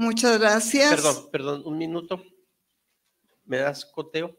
Muchas gracias. Perdón, perdón, un minuto. ¿Me das coteo?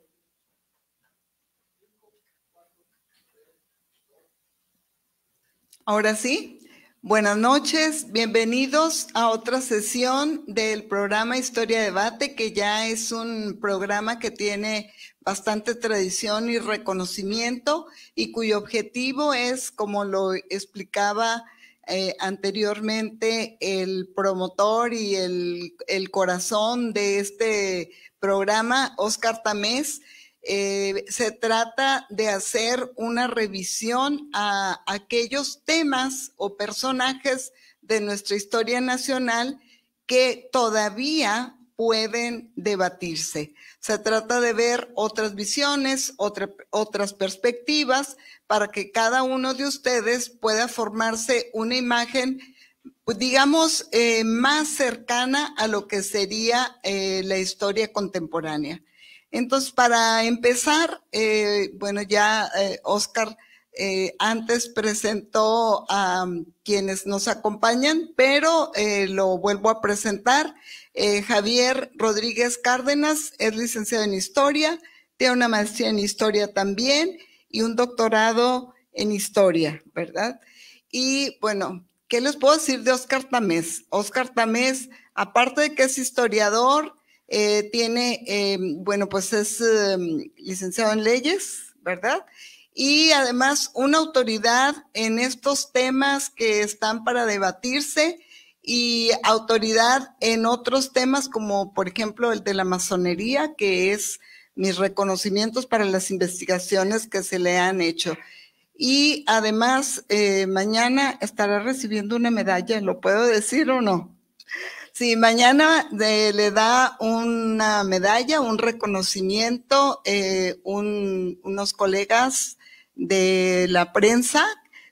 Ahora sí. Buenas noches, bienvenidos a otra sesión del programa Historia Debate, que ya es un programa que tiene bastante tradición y reconocimiento y cuyo objetivo es, como lo explicaba eh, anteriormente el promotor y el, corazón de este programa, Oscar Tamés. Eh, se trata de hacer una revisión a aquellos temas o personajes de nuestra historia nacional que todavía pueden debatirse. Se trata de ver otras visiones, otras perspectivas, para que cada uno de ustedes pueda formarse una imagen, digamos, eh, más cercana a lo que sería eh, la historia contemporánea. Entonces, para empezar, eh, bueno, ya Oscar antes presentó a um, quienes nos acompañan, pero lo vuelvo a presentar. Javier Rodríguez Cárdenas es licenciado en historia, tiene una maestría en historia también y un doctorado en historia, ¿verdad? Y bueno, ¿qué les puedo decir de Oscar Tamés? Oscar Tamés, aparte de que es historiador, eh, tiene, eh, bueno, pues es eh, licenciado en leyes, ¿verdad? Y además una autoridad en estos temas que están para debatirse y autoridad en otros temas como por ejemplo el de la masonería, que es mis reconocimientos para las investigaciones que se le han hecho. Y además, eh, mañana estará recibiendo una medalla, ¿lo puedo decir o no? Sí, mañana le da una medalla, un reconocimiento, eh, unos colegas de la prensa.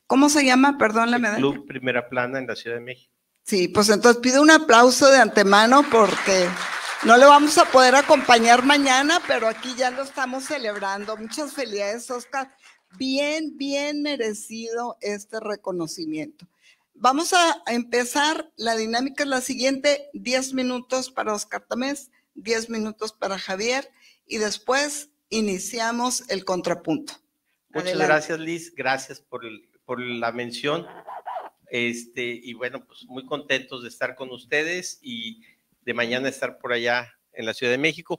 ¿Cómo se llama, perdón, la medalla? Club Primera Plana en la Ciudad de México. Sí, pues entonces pido un aplauso de antemano porque... No le vamos a poder acompañar mañana, pero aquí ya lo estamos celebrando. Muchas felicidades, Oscar. Bien, bien merecido este reconocimiento. Vamos a empezar. La dinámica es la siguiente: 10 minutos para Oscar Tamés, 10 minutos para Javier, y después iniciamos el contrapunto. Muchas gracias, Liz. Gracias por, la mención. Este, y bueno, pues muy contentos de estar con ustedes y de mañana estar por allá en la Ciudad de México,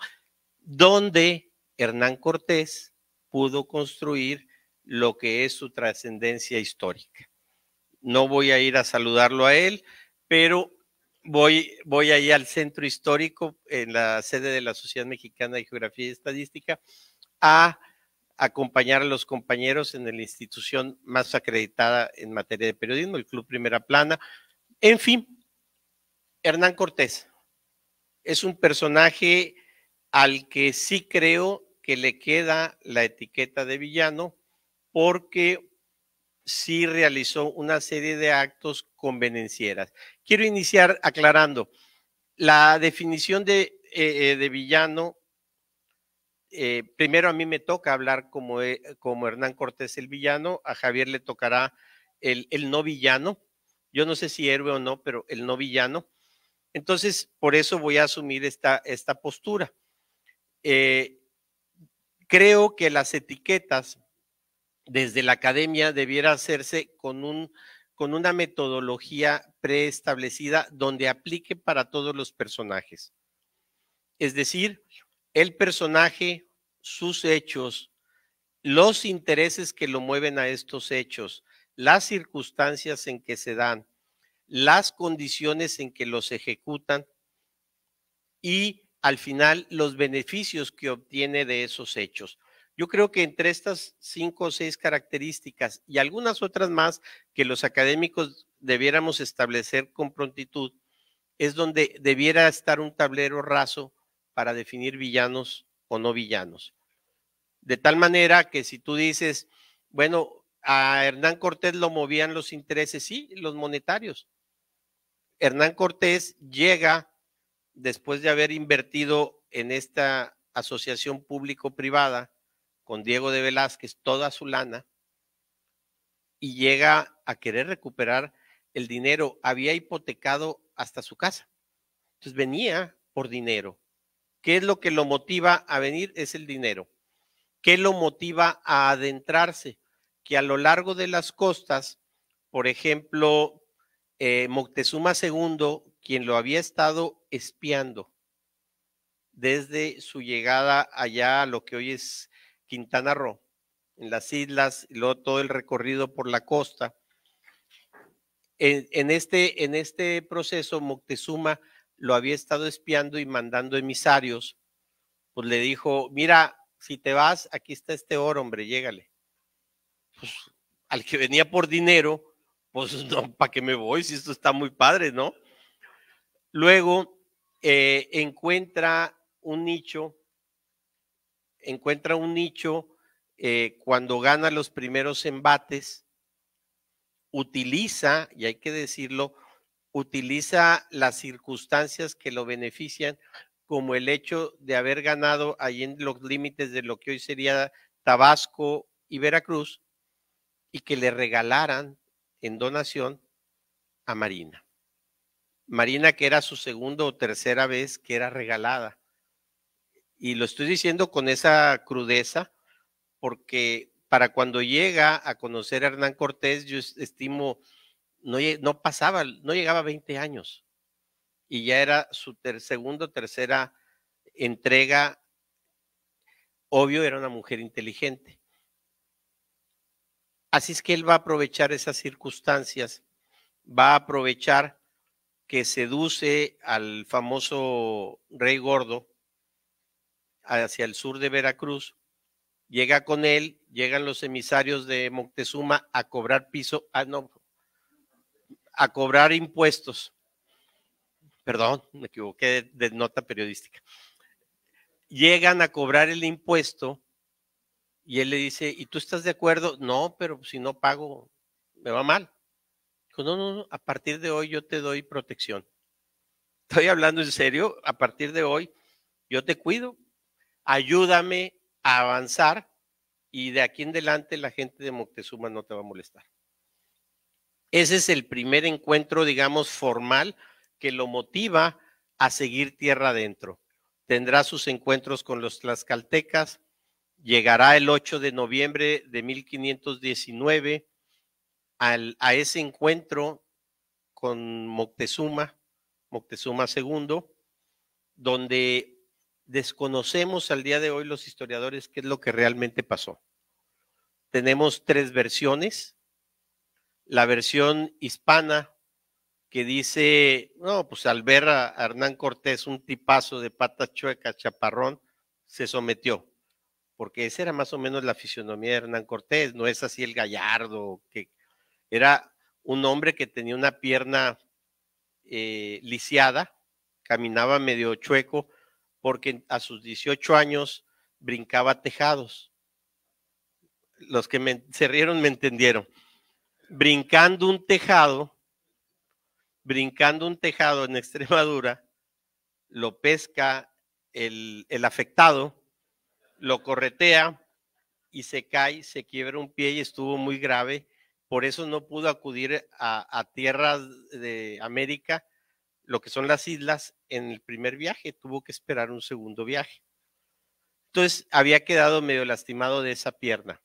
donde Hernán Cortés pudo construir lo que es su trascendencia histórica. No voy a ir a saludarlo a él, pero voy, voy ahí al centro histórico, en la sede de la Sociedad Mexicana de Geografía y Estadística, a acompañar a los compañeros en la institución más acreditada en materia de periodismo, el Club Primera Plana. En fin, Hernán Cortés, es un personaje al que sí creo que le queda la etiqueta de villano porque sí realizó una serie de actos convenencieras. Quiero iniciar aclarando, la definición de, eh, eh, de villano, eh, primero a mí me toca hablar como, como Hernán Cortés el villano, a Javier le tocará el, el no villano, yo no sé si héroe o no, pero el no villano. Entonces, por eso voy a asumir esta, postura. Eh, creo que las etiquetas desde la academia debiera hacerse con una metodología preestablecida donde aplique para todos los personajes. Es decir, el personaje, sus hechos, los intereses que lo mueven a estos hechos, las circunstancias en que se dan, las condiciones en que los ejecutan y al final los beneficios que obtiene de esos hechos. Yo creo que entre estas cinco o seis características y algunas otras más que los académicos debiéramos establecer con prontitud, es donde debiera estar un tablero raso para definir villanos o no villanos. De tal manera que si tú dices, bueno, a Hernán Cortés lo movían los intereses, sí, los monetarios, Hernán Cortés llega después de haber invertido en esta asociación público-privada con Diego de Velázquez toda su lana y llega a querer recuperar el dinero. Había hipotecado hasta su casa. Entonces venía por dinero. ¿Qué es lo que lo motiva a venir? Es el dinero. ¿Qué lo motiva a adentrarse? Que a lo largo de las costas, por ejemplo, eh, Moctezuma II, quien lo había estado espiando desde su llegada allá a lo que hoy es Quintana Roo, en las islas, y luego todo el recorrido por la costa. En, este, en este proceso, Moctezuma lo había estado espiando y mandando emisarios, pues le dijo, mira, si te vas, aquí está este oro, hombre, llégale. Pues, al que venía por dinero, pues no, ¿para qué me voy si esto está muy padre, no? Luego eh, encuentra un nicho, encuentra un nicho eh, cuando gana los primeros embates, utiliza, y hay que decirlo, utiliza las circunstancias que lo benefician, como el hecho de haber ganado ahí en los límites de lo que hoy sería Tabasco y Veracruz, y que le regalaran en donación a Marina. Marina que era su segunda o tercera vez que era regalada. Y lo estoy diciendo con esa crudeza porque para cuando llega a conocer a Hernán Cortés, yo estimo, no, no pasaba, no llegaba a 20 años. Y ya era su segundo segunda o tercera entrega. Obvio, era una mujer inteligente Así es que él va a aprovechar esas circunstancias, va a aprovechar que seduce al famoso rey gordo hacia el sur de Veracruz, llega con él, llegan los emisarios de Moctezuma a cobrar piso, ah, no, a cobrar impuestos. Perdón, me equivoqué de nota periodística. Llegan a cobrar el impuesto y él le dice, ¿y tú estás de acuerdo? No, pero si no pago, me va mal. Dijo, no, no, no, a partir de hoy yo te doy protección. Estoy hablando en serio, a partir de hoy yo te cuido, ayúdame a avanzar y de aquí en adelante la gente de Moctezuma no te va a molestar. Ese es el primer encuentro, digamos, formal que lo motiva a seguir tierra adentro. Tendrá sus encuentros con los tlaxcaltecas, llegará el 8 de noviembre de 1519 al, a ese encuentro con Moctezuma, Moctezuma II, donde desconocemos al día de hoy los historiadores qué es lo que realmente pasó. Tenemos tres versiones. La versión hispana que dice, no, pues al ver a Hernán Cortés, un tipazo de patas chueca chaparrón, se sometió porque esa era más o menos la fisionomía de Hernán Cortés, no es así el gallardo, que era un hombre que tenía una pierna eh, lisiada, caminaba medio chueco, porque a sus 18 años brincaba tejados. Los que me, se rieron me entendieron. Brincando un tejado, brincando un tejado en Extremadura, lo pesca el afectado lo corretea y se cae, se quiebra un pie y estuvo muy grave. Por eso no pudo acudir a, tierras de América, lo que son las islas, en el primer viaje. Tuvo que esperar un segundo viaje. Entonces había quedado medio lastimado de esa pierna.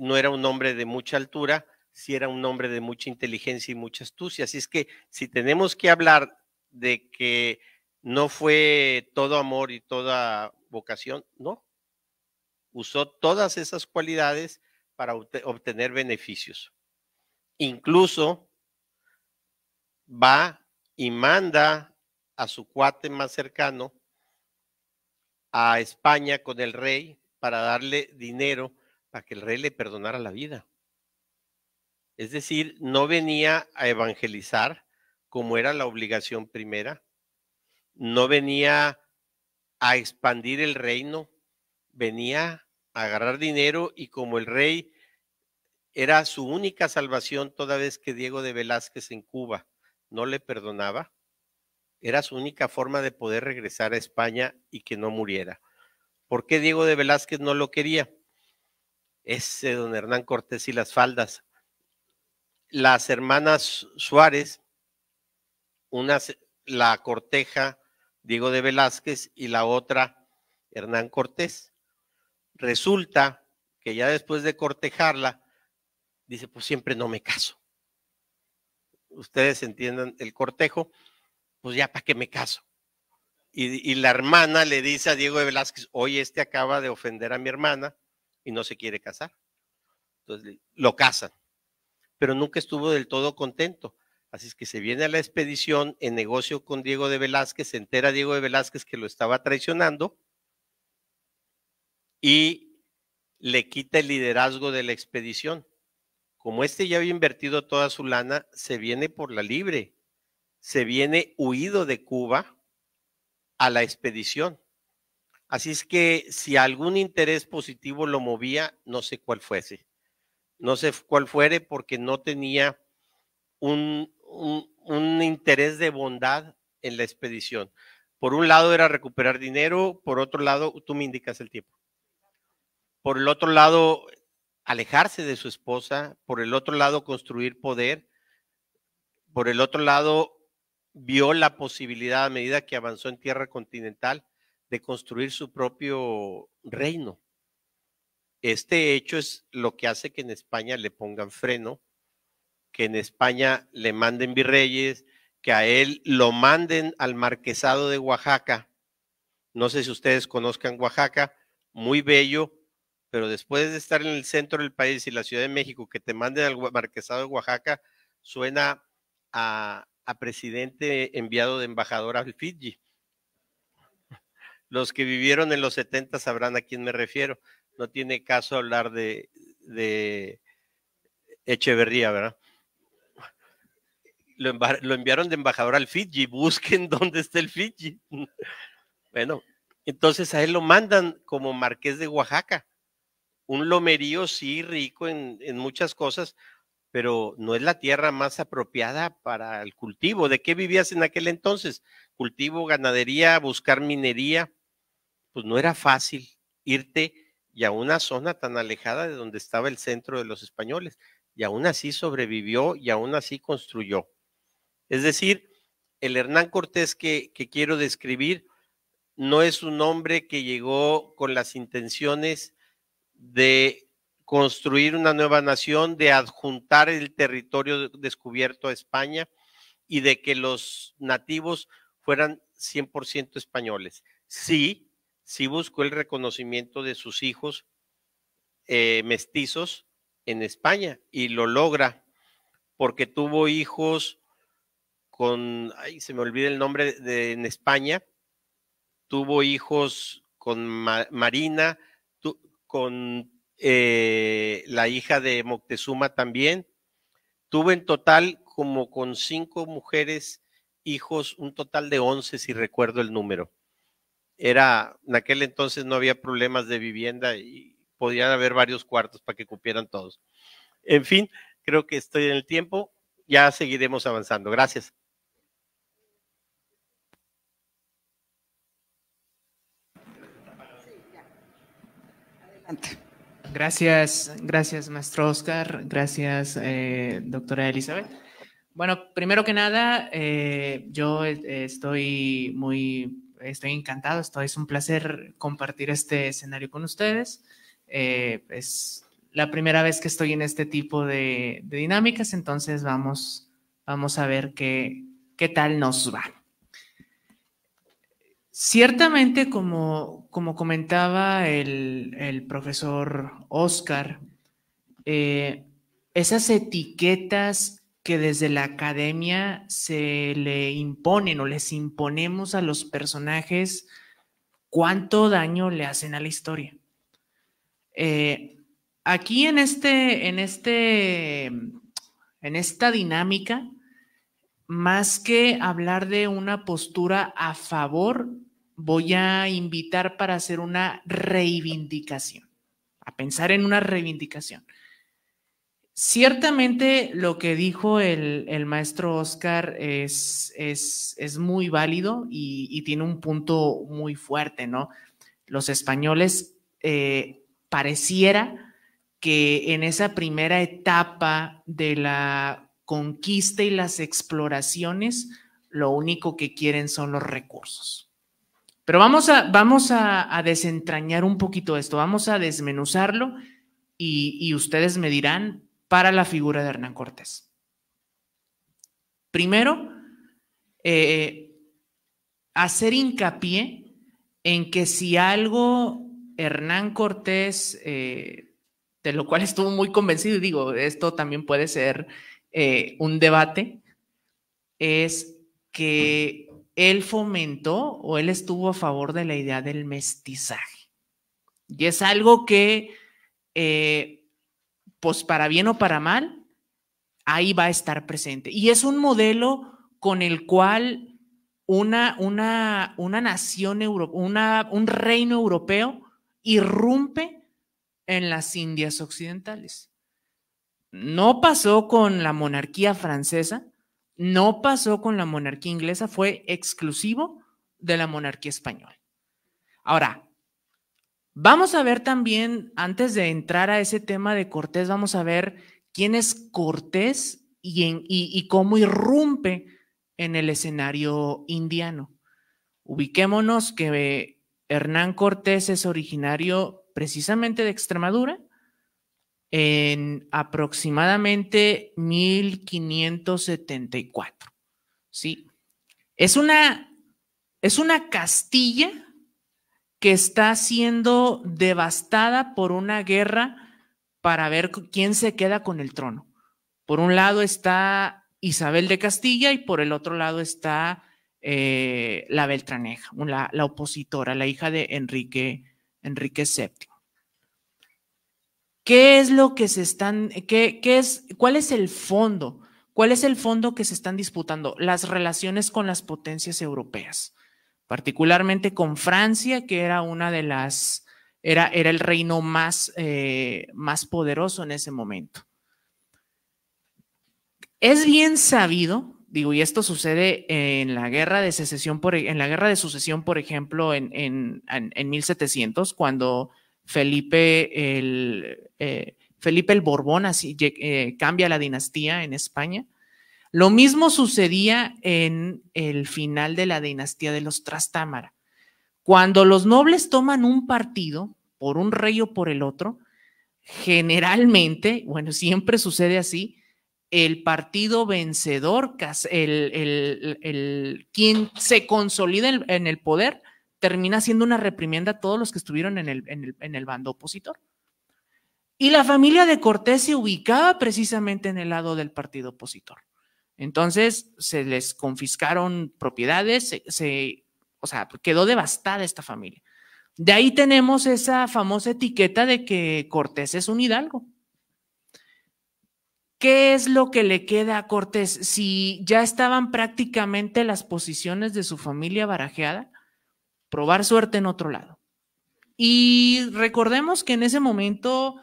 No era un hombre de mucha altura, sí era un hombre de mucha inteligencia y mucha astucia. Así es que si tenemos que hablar de que no fue todo amor y toda vocación, no. Usó todas esas cualidades para obtener beneficios. Incluso va y manda a su cuate más cercano a España con el rey para darle dinero para que el rey le perdonara la vida. Es decir, no venía a evangelizar como era la obligación primera, no venía a a expandir el reino, venía a agarrar dinero y como el rey era su única salvación toda vez que Diego de Velázquez en Cuba no le perdonaba, era su única forma de poder regresar a España y que no muriera. ¿Por qué Diego de Velázquez no lo quería? Ese don Hernán Cortés y las faldas. Las hermanas Suárez, una, la corteja Diego de Velázquez, y la otra, Hernán Cortés. Resulta que ya después de cortejarla, dice, pues siempre no me caso. Ustedes entiendan el cortejo, pues ya para qué me caso. Y, la hermana le dice a Diego de Velázquez, oye, este acaba de ofender a mi hermana y no se quiere casar. Entonces lo casan, pero nunca estuvo del todo contento. Así es que se viene a la expedición en negocio con Diego de Velázquez, se entera Diego de Velázquez que lo estaba traicionando y le quita el liderazgo de la expedición. Como este ya había invertido toda su lana, se viene por la libre, se viene huido de Cuba a la expedición. Así es que si algún interés positivo lo movía, no sé cuál fuese. No sé cuál fuere porque no tenía un, un, interés de bondad en la expedición. Por un lado era recuperar dinero, por otro lado, tú me indicas el tiempo. Por el otro lado, alejarse de su esposa, por el otro lado, construir poder, por el otro lado, vio la posibilidad a medida que avanzó en tierra continental de construir su propio reino. Este hecho es lo que hace que en España le pongan freno que en España le manden virreyes, que a él lo manden al marquesado de Oaxaca. No sé si ustedes conozcan Oaxaca, muy bello, pero después de estar en el centro del país y la Ciudad de México, que te manden al marquesado de Oaxaca, suena a, presidente enviado de embajador al Fiji. Los que vivieron en los 70 sabrán a quién me refiero. No tiene caso hablar de, de Echeverría, ¿verdad? lo, enviaron de embajador al Fiji, busquen dónde está el Fiji. bueno, entonces a él lo mandan como marqués de Oaxaca, un lomerío sí rico en, en muchas cosas, pero no es la tierra más apropiada para el cultivo. ¿De qué vivías en aquel entonces? Cultivo, ganadería, buscar minería. Pues no era fácil irte y a una zona tan alejada de donde estaba el centro de los españoles. Y aún así sobrevivió y aún así construyó. Es decir, el Hernán Cortés que, quiero describir no es un hombre que llegó con las intenciones de construir una nueva nación, de adjuntar el territorio descubierto a España y de que los nativos fueran 100% españoles. Sí, sí buscó el reconocimiento de sus hijos eh, mestizos en España y lo logra porque tuvo hijos con, ay, se me olvida el nombre, de, en España, tuvo hijos con Marina, con eh, la hija de Moctezuma también. Tuvo en total como con cinco mujeres hijos, un total de once, si recuerdo el número. Era, en aquel entonces no había problemas de vivienda y podían haber varios cuartos para que cupieran todos. En fin, creo que estoy en el tiempo. Ya seguiremos avanzando. Gracias. Gracias, gracias, maestro Oscar. Gracias, eh, doctora Elizabeth. Bueno, primero que nada, eh, yo eh, estoy muy, estoy encantado, esto es un placer compartir este escenario con ustedes. es la primera vez que estoy en este tipo de, de dinámicas, entonces vamos, vamos a ver qué, qué tal nos va. Ciertamente, como, como comentaba el, profesor Oscar, eh, esas etiquetas que desde la academia se le imponen o les imponemos a los personajes, cuánto daño le hacen a la historia. Eh, aquí en este, en este, en esta dinámica, más que hablar de una postura a favor voy a invitar para hacer una reivindicación, a pensar en una reivindicación. Ciertamente lo que dijo el, maestro Oscar es, muy válido y, tiene un punto muy fuerte, ¿no? Los españoles eh, pareciera que en esa primera etapa de la conquista y las exploraciones, lo único que quieren son los recursos pero vamos a, vamos a, desentrañar un poquito esto, vamos a desmenuzarlo y, ustedes me dirán para la figura de Hernán Cortés. Primero, eh, hacer hincapié en que si algo Hernán Cortés, eh, de lo cual estuvo muy convencido, y digo, esto también puede ser eh, un debate, es que él fomentó o él estuvo a favor de la idea del mestizaje. Y es algo que, eh, pues para bien o para mal, ahí va a estar presente. Y es un modelo con el cual una, una, una nación, euro, una, un reino europeo irrumpe en las Indias occidentales. No pasó con la monarquía francesa, no pasó con la monarquía inglesa, fue exclusivo de la monarquía española. Ahora, vamos a ver también, antes de entrar a ese tema de Cortés, vamos a ver quién es Cortés y, cómo irrumpe en el escenario indiano. Ubiquémonos que Hernán Cortés es originario precisamente de Extremadura, en aproximadamente 1574. ¿Sí? Es una, es una castilla que está siendo devastada por una guerra para ver quién se queda con el trono. Por un lado está Isabel de Castilla y por el otro lado está eh, la Beltraneja, la, opositora, la hija de Enrique, Enrique VII. ¿Qué es lo que se están, qué, es, cuál es el fondo? ¿Cuál es el fondo que se están disputando? Las relaciones con las potencias europeas, particularmente con Francia, que era una de las, era, era el reino más, eh, más poderoso en ese momento. Es bien sabido, digo, y esto sucede en la guerra de secesión, en la guerra de sucesión, por ejemplo, en, en, en, en 1700, cuando Felipe el, eh, Felipe el Borbón así, eh, cambia la dinastía en España. Lo mismo sucedía en el final de la dinastía de los Trastámara. Cuando los nobles toman un partido por un rey o por el otro, generalmente, bueno, siempre sucede así, el partido vencedor, el, el, el, quien se consolida en el poder, termina siendo una reprimienda a todos los que estuvieron en el, en el, bando opositor. Y la familia de Cortés se ubicaba precisamente en el lado del partido opositor. Entonces se les confiscaron propiedades, se, o sea, quedó devastada esta familia. De ahí tenemos esa famosa etiqueta de que Cortés es un hidalgo. ¿Qué es lo que le queda a Cortés? Si ya estaban prácticamente las posiciones de su familia barajeada, probar suerte en otro lado. Y recordemos que en ese momento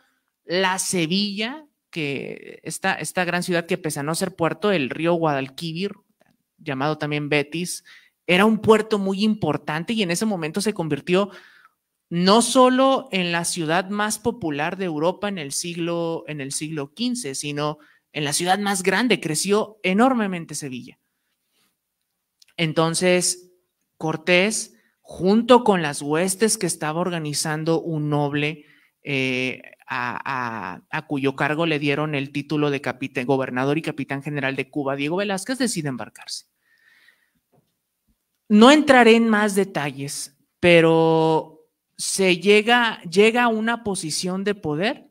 la Sevilla, que esta, esta gran ciudad que pese a no ser puerto, el río Guadalquivir, llamado también Betis, era un puerto muy importante y en ese momento se convirtió no solo en la ciudad más popular de Europa en el siglo, en el siglo XV, sino en la ciudad más grande, creció enormemente Sevilla. Entonces, Cortés junto con las huestes que estaba organizando un noble eh, a, cuyo cargo le dieron el título de capitán, gobernador y capitán general de Cuba, Diego Velázquez, decide embarcarse. No entraré en más detalles, pero se llega, llega a una posición de poder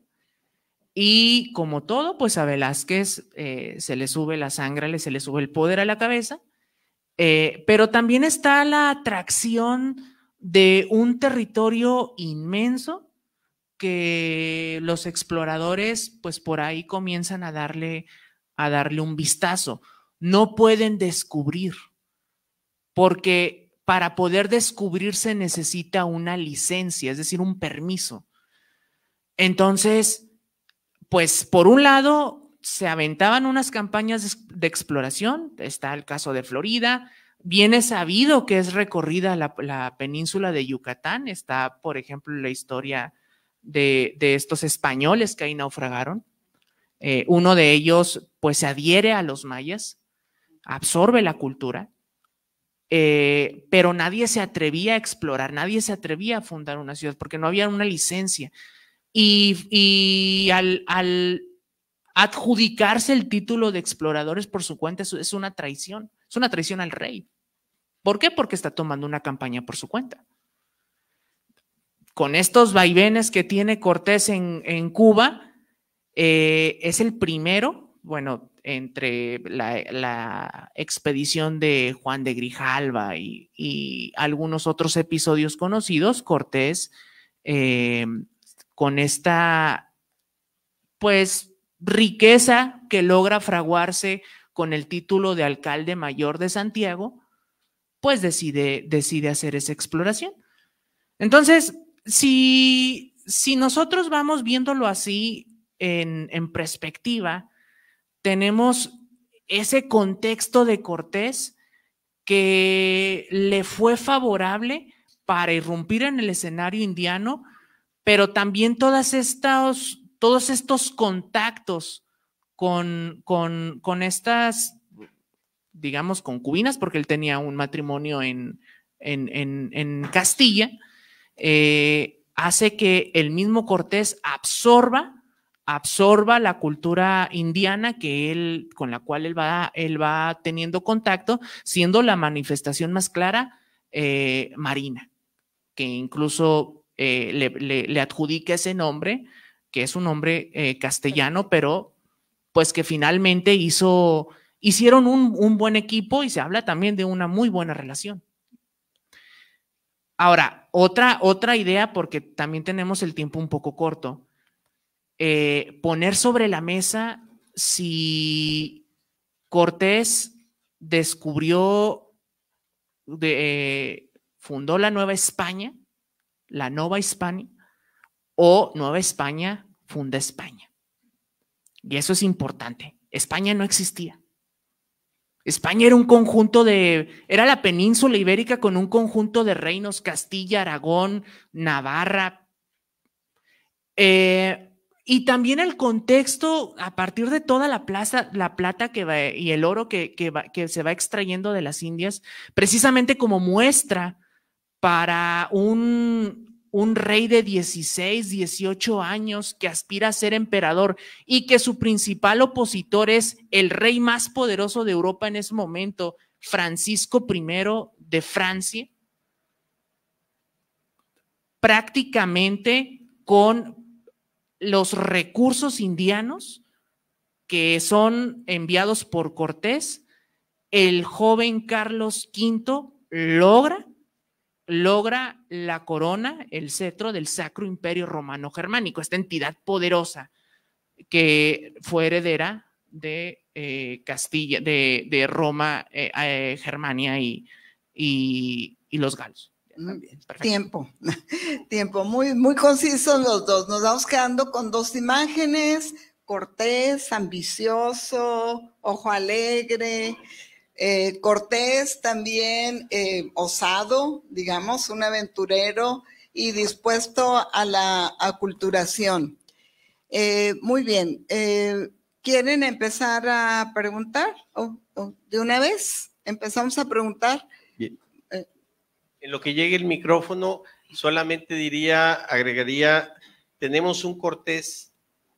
y como todo, pues a Velázquez eh, se le sube la sangre, se le sube el poder a la cabeza eh, pero también está la atracción de un territorio inmenso que los exploradores, pues por ahí comienzan a darle, a darle un vistazo. No pueden descubrir, porque para poder descubrirse necesita una licencia, es decir, un permiso. Entonces, pues por un lado, se aventaban unas campañas de exploración, está el caso de Florida, viene sabido que es recorrida la, península de Yucatán, está, por ejemplo, la historia de, de estos españoles que ahí naufragaron. Eh, uno de ellos, pues, se adhiere a los mayas, absorbe la cultura, eh, pero nadie se atrevía a explorar, nadie se atrevía a fundar una ciudad porque no había una licencia. Y, y al adjudicarse el título de exploradores por su cuenta es, una traición, es una traición al rey. ¿Por qué? Porque está tomando una campaña por su cuenta. Con estos vaivenes que tiene Cortés en, Cuba, eh, es el primero, bueno, entre la, expedición de Juan de Grijalva y, algunos otros episodios conocidos, Cortés, eh, con esta, pues, riqueza que logra fraguarse con el título de alcalde mayor de Santiago, pues decide, decide hacer esa exploración. Entonces, si, si nosotros vamos viéndolo así en, en perspectiva, tenemos ese contexto de Cortés que le fue favorable para irrumpir en el escenario indiano, pero también todas estas todos estos contactos con, estas, digamos, concubinas, porque él tenía un matrimonio en, Castilla, eh, hace que el mismo Cortés absorba absorba la cultura indiana que él, con la cual él va, él va teniendo contacto, siendo la manifestación más clara eh, marina, que incluso eh, le, le, adjudica ese nombre que es un hombre eh, castellano, pero pues que finalmente hizo, hicieron un, buen equipo y se habla también de una muy buena relación. Ahora, otra, otra idea, porque también tenemos el tiempo un poco corto, eh, poner sobre la mesa si Cortés descubrió, eh, fundó la Nueva España, la Nova Hispania, o Nueva España funda España. Y eso es importante. España no existía. España era un conjunto de, era la península ibérica con un conjunto de reinos, Castilla, Aragón, Navarra. Eh, y también el contexto a partir de toda la, plaza, la plata que y el oro que se va extrayendo de las Indias, precisamente como muestra para un, un rey de 16, 18 años que aspira a ser emperador y que su principal opositor es el rey más poderoso de Europa en ese momento, Francisco I de Francia, prácticamente con los recursos indianos que son enviados por Cortés, el joven Carlos V logra logra la corona, el cetro del Sacro Imperio Romano Germánico, esta entidad poderosa que fue heredera de eh, Castilla, de, Roma, eh, eh, Germania y, y, los galos. tiempo, tiempo, muy, muy concisos los dos. Nos vamos quedando con dos imágenes, cortés, ambicioso, ojo alegre. Eh, Cortés también eh, osado, digamos, un aventurero y dispuesto a la aculturación. Eh, muy bien, ¿quieren empezar a preguntar? ¿De una vez? Empezamos a preguntar. En lo que llegue el micrófono, solamente diría, agregaría, tenemos un Cortés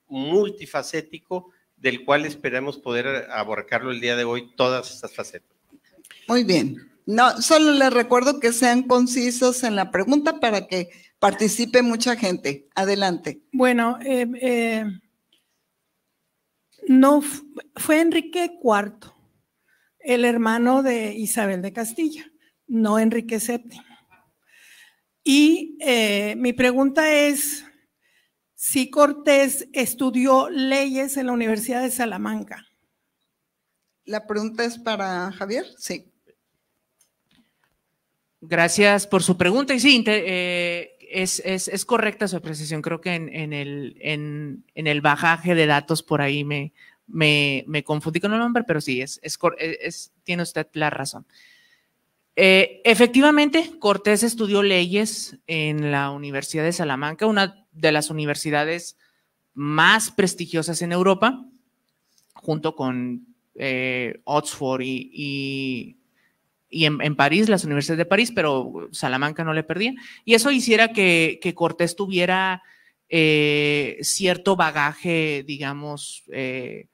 multifacético del cual esperamos poder abarcarlo el día de hoy, todas estas facetas. Muy bien. No, solo les recuerdo que sean concisos en la pregunta para que participe mucha gente. Adelante. Bueno, eh, eh, no fue Enrique IV, el hermano de Isabel de Castilla, no Enrique VII. Y eh, mi pregunta es, si Cortés estudió leyes en la Universidad de Salamanca. La pregunta es para Javier, sí. Gracias por su pregunta. Y sí, eh, es, correcta su apreciación. Creo que en, el, en, el, bajaje de datos por ahí me, me, confundí con el nombre, pero sí, es, tiene usted la razón. Eh, efectivamente, Cortés estudió leyes en la Universidad de Salamanca, una de las universidades más prestigiosas en Europa, junto con eh, Oxford y, en, París, las universidades de París, pero Salamanca no le perdía. Y eso hiciera que, Cortés tuviera eh, cierto bagaje, digamos, eh,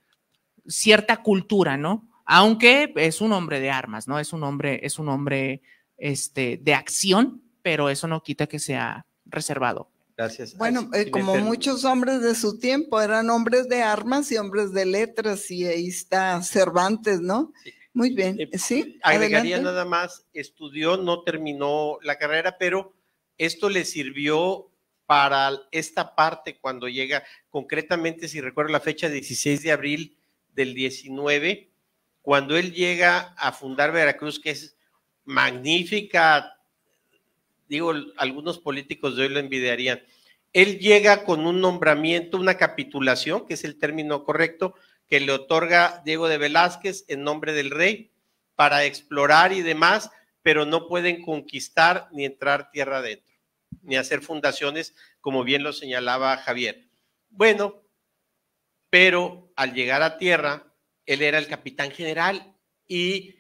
cierta cultura, ¿no? Aunque es un hombre de armas, ¿no? Es un hombre, es un hombre este, de acción, pero eso no quita que sea reservado. Bueno, eh, como muchos hombres de su tiempo, eran hombres de armas y hombres de letras, y ahí está Cervantes, ¿no? Muy bien, eh, sí. Agregaría nada más, estudió, no terminó la carrera, pero esto le sirvió para esta parte cuando llega, concretamente, si recuerdo la fecha, 16 de abril del 19, cuando él llega a fundar Veracruz, que es magnífica digo, algunos políticos de hoy lo envidiarían. Él llega con un nombramiento, una capitulación, que es el término correcto, que le otorga Diego de Velázquez en nombre del rey para explorar y demás, pero no pueden conquistar ni entrar tierra adentro, ni hacer fundaciones, como bien lo señalaba Javier. Bueno, pero al llegar a tierra, él era el capitán general y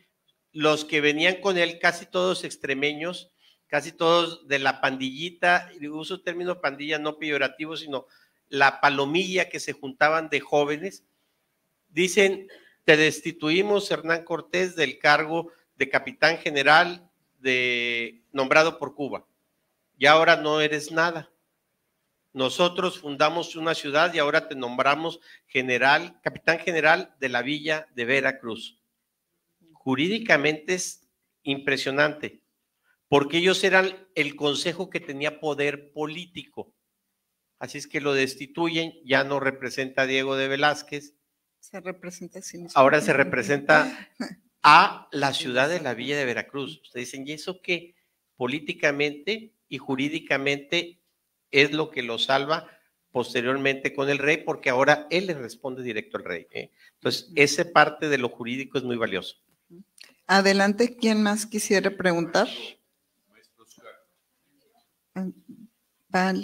los que venían con él, casi todos extremeños, casi todos de la pandillita, uso el término pandilla no peyorativo, sino la palomilla que se juntaban de jóvenes, dicen, te destituimos Hernán Cortés del cargo de capitán general de, nombrado por Cuba. Y ahora no eres nada. Nosotros fundamos una ciudad y ahora te nombramos general, capitán general de la villa de Veracruz. Jurídicamente es impresionante porque ellos eran el consejo que tenía poder político. Así es que lo destituyen, ya no representa a Diego de Velázquez. Se representa Ahora se representa a la ciudad de la Villa de Veracruz. Ustedes dicen, ¿y eso qué? Políticamente y jurídicamente es lo que lo salva posteriormente con el rey, porque ahora él le responde directo al rey. ¿eh? Entonces, esa parte de lo jurídico es muy valioso. Adelante, ¿quién más quisiera preguntar? Val.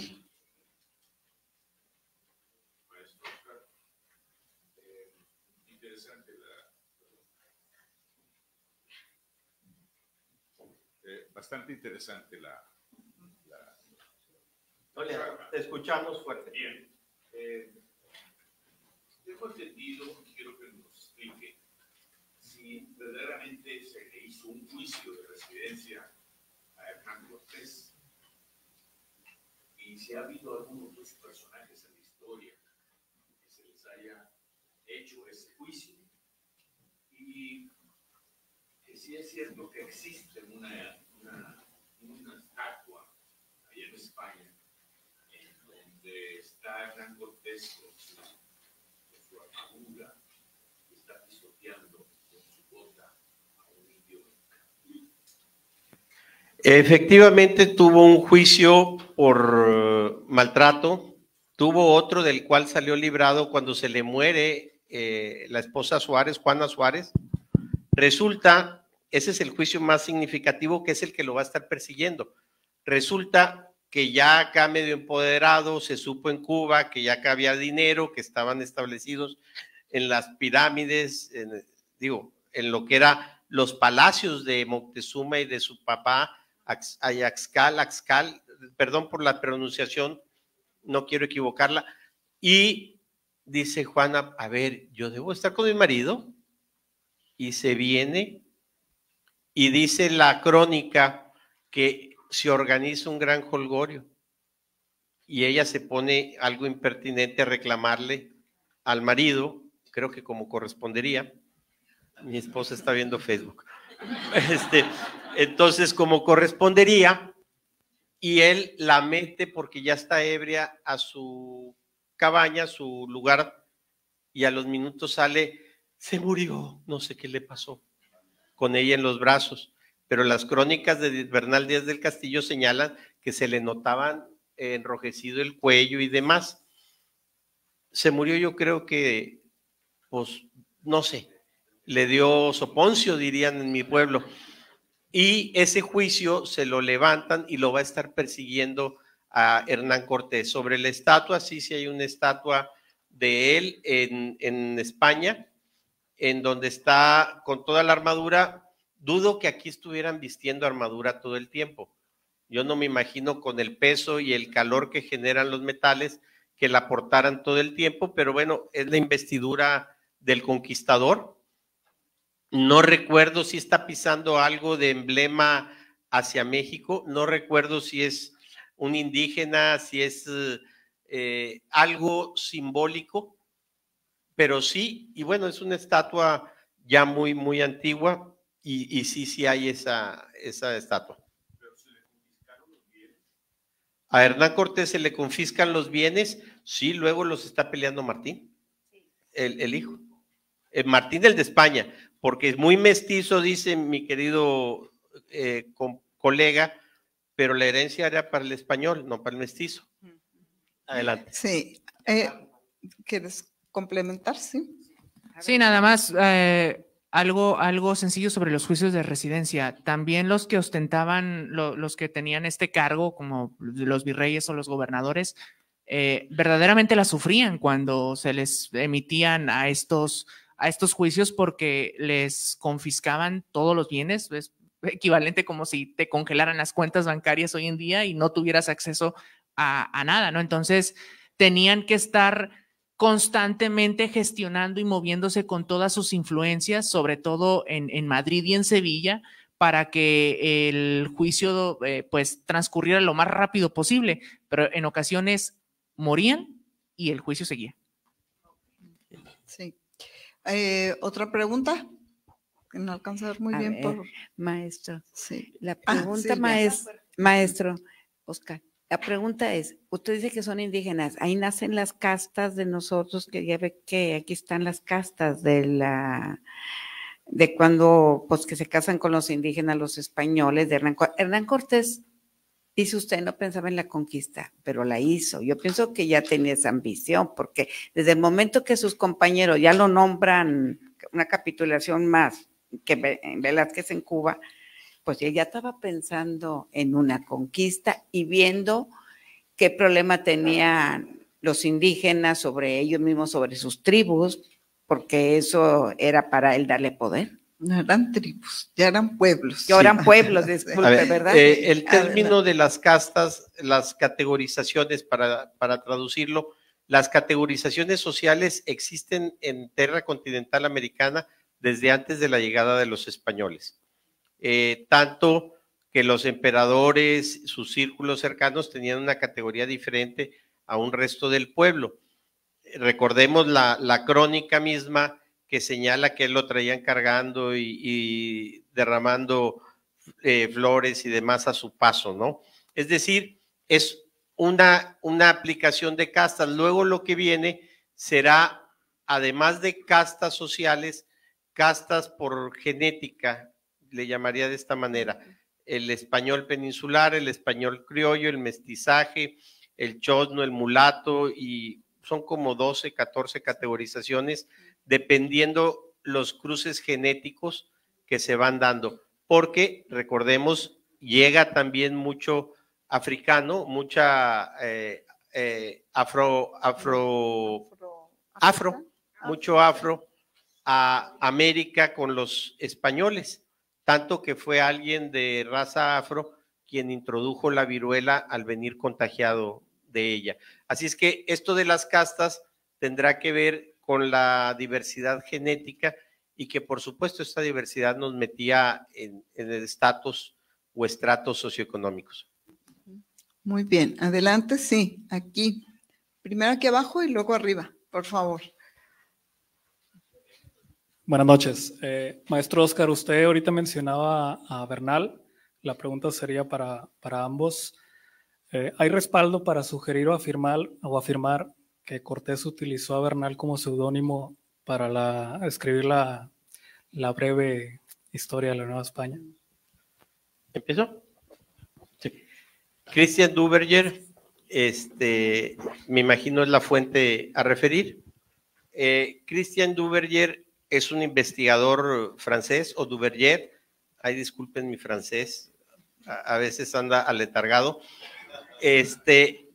bastante interesante la... la... Oye, te escuchamos fuerte. Bien. Eh, tengo entendido, quiero que nos explique, si verdaderamente se le hizo un juicio de residencia a Hernán Cortés y si ha habido algún otro personajes en la historia que se les haya hecho ese juicio. Y que si es cierto que existe una, una, una estatua allá en España, en donde está gran Cortés con su, con su armadura, y está pisoteando con su bota a un indio. Efectivamente tuvo un juicio por eh, maltrato, tuvo otro del cual salió librado cuando se le muere eh, la esposa Suárez, Juana Suárez. Resulta, ese es el juicio más significativo que es el que lo va a estar persiguiendo. Resulta que ya acá medio empoderado, se supo en Cuba que ya acá había dinero, que estaban establecidos en las pirámides, digo, en lo que era los palacios de Moctezuma y de su papá, Ayaxcal, Axcal, perdón por la pronunciación, no quiero equivocarla. Y dice Juana, a ver, yo debo estar con mi marido. Y se viene y dice la crónica que se organiza un gran holgorio. Y ella se pone algo impertinente a reclamarle al marido, creo que como correspondería. Mi esposa está viendo Facebook. Este, entonces, como correspondería, y él la mete porque ya está ebria a su cabaña, a su lugar, y a los minutos sale, se murió, no sé qué le pasó, con ella en los brazos. Pero las crónicas de Bernal Díaz del Castillo señalan que se le notaban enrojecido el cuello y demás. Se murió, yo creo que, pues, no sé, le dio soponcio, dirían en mi pueblo y ese juicio se lo levantan y lo va a estar persiguiendo a Hernán Cortés. Sobre la estatua, sí, sí hay una estatua de él en, España, en donde está con toda la armadura. Dudo que aquí estuvieran vistiendo armadura todo el tiempo. Yo no me imagino con el peso y el calor que generan los metales que la portaran todo el tiempo, pero bueno, es la investidura del conquistador no recuerdo si está pisando algo de emblema hacia México, no recuerdo si es un indígena, si es eh, algo simbólico, pero sí, y bueno, es una estatua ya muy, muy antigua y, sí, sí hay esa, esa estatua. Pero se le confiscaron los bienes. A Hernán Cortés se le confiscan los bienes, sí, luego los está peleando Martín, el, el hijo. Eh, Martín el de España porque es muy mestizo, dice mi querido eh, colega, pero la herencia era para el español, no para el mestizo. Adelante. Sí. Eh, ¿Quieres complementar? Sí. Sí, nada más. Eh, algo, algo sencillo sobre los juicios de residencia. También los que ostentaban, los que tenían este cargo, como los virreyes o los gobernadores, verdaderamente la sufrían cuando se les emitían a estos a estos juicios porque les confiscaban todos los bienes, es equivalente como si te congelaran las cuentas bancarias hoy en día y no tuvieras acceso a, nada, ¿no? Entonces tenían que estar constantemente gestionando y moviéndose con todas sus influencias, sobre todo en, Madrid y en Sevilla, para que el juicio eh, pues transcurriera lo más rápido posible, pero en ocasiones morían y el juicio seguía. Sí. Eh, ¿Otra pregunta? no alcanzar muy bien por... Maestro, la ah, pregunta, maestro, Oscar, la pregunta es, usted dice que son indígenas, ahí nacen las castas de nosotros, que ya ve que aquí están las castas de la de cuando pues que se casan con los indígenas, los españoles de Hernán Cortés Dice usted no pensaba en la conquista, pero la hizo. Yo pienso que ya tenía esa ambición, porque desde el momento que sus compañeros ya lo nombran una capitulación más que en Velázquez en Cuba, pues ya estaba pensando en una conquista y viendo qué problema tenían los indígenas sobre ellos mismos, sobre sus tribus, porque eso era para él darle poder. No eran tribus, ya eran pueblos. Ya eran pueblos, disculpe, ¿verdad? Eh, eh, el término de las castas, las categorizaciones, para, para traducirlo, las categorizaciones sociales existen en tierra continental americana desde antes de la llegada de los españoles. Eh, tanto que los emperadores, sus círculos cercanos tenían una categoría diferente a un resto del pueblo. Recordemos la, la crónica misma que señala que lo traían cargando y, derramando eh, flores y demás a su paso, ¿no? Es decir, es una, una aplicación de castas. Luego lo que viene será, además de castas sociales, castas por genética, le llamaría de esta manera, el español peninsular, el español criollo, el mestizaje, el chosno, el mulato, y son como 12, 14 categorizaciones dependiendo los cruces genéticos que se van dando, porque recordemos, llega también mucho africano, mucha eh, eh, afro, afro, afro, mucho afro a América con los españoles, tanto que fue alguien de raza afro quien introdujo la viruela al venir contagiado de ella. Así es que esto de las castas tendrá que ver con la diversidad genética y que por supuesto esta diversidad nos metía en, el estatus o estratos socioeconómicos. Muy bien, adelante, sí, aquí. Primero aquí abajo y luego arriba, por favor. Buenas noches. Eh, maestro Oscar, usted ahorita mencionaba a Bernal. La pregunta sería para, para ambos. Eh, ¿Hay respaldo para sugerir o afirmar, o afirmar que Cortés utilizó a Bernal como seudónimo para escribir la, breve historia de la Nueva España. ¿Empiezo? Sí. Christian Duberger, este, me imagino es la fuente a referir. Eh, Christian Duverger es un investigador francés, o Duberger, ay, disculpen mi francés, a, veces anda aletargado. Este,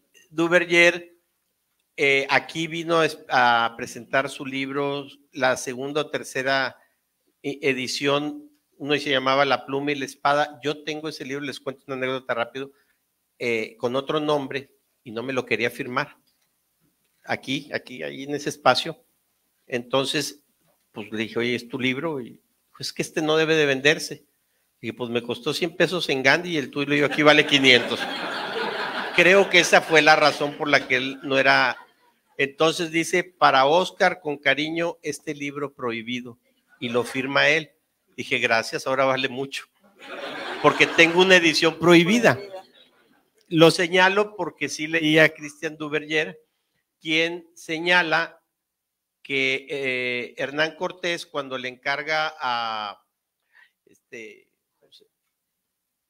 eh, aquí vino a presentar su libro, la segunda o tercera e, edición, uno se llamaba La pluma y la espada. Yo tengo ese libro, les cuento una anécdota rápido, eh, con otro nombre y no me lo quería firmar. Aquí, aquí, ahí en ese espacio. Entonces, pues le dije, oye, es tu libro, y pues que este no debe de venderse. Y pues me costó 100 pesos en Gandhi y el tuyo aquí vale 500. Creo que esa fue la razón por la que él no era entonces dice, para Oscar, con cariño, este libro prohibido. Y lo firma él. Dije, gracias, ahora vale mucho. Porque tengo una edición prohibida. Lo señalo porque sí leía a Cristian Duverger, quien señala que eh, Hernán Cortés, cuando le encarga a este,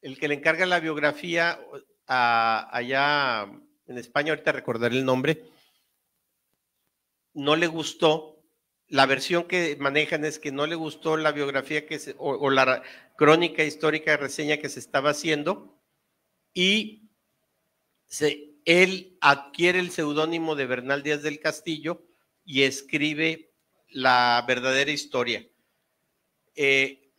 el que le encarga la biografía allá en España, ahorita recordaré el nombre, no le gustó, la versión que manejan es que no le gustó la biografía que o, la crónica histórica de reseña que se estaba haciendo y se, él adquiere el seudónimo de Bernal Díaz del Castillo y escribe la verdadera historia. Eh,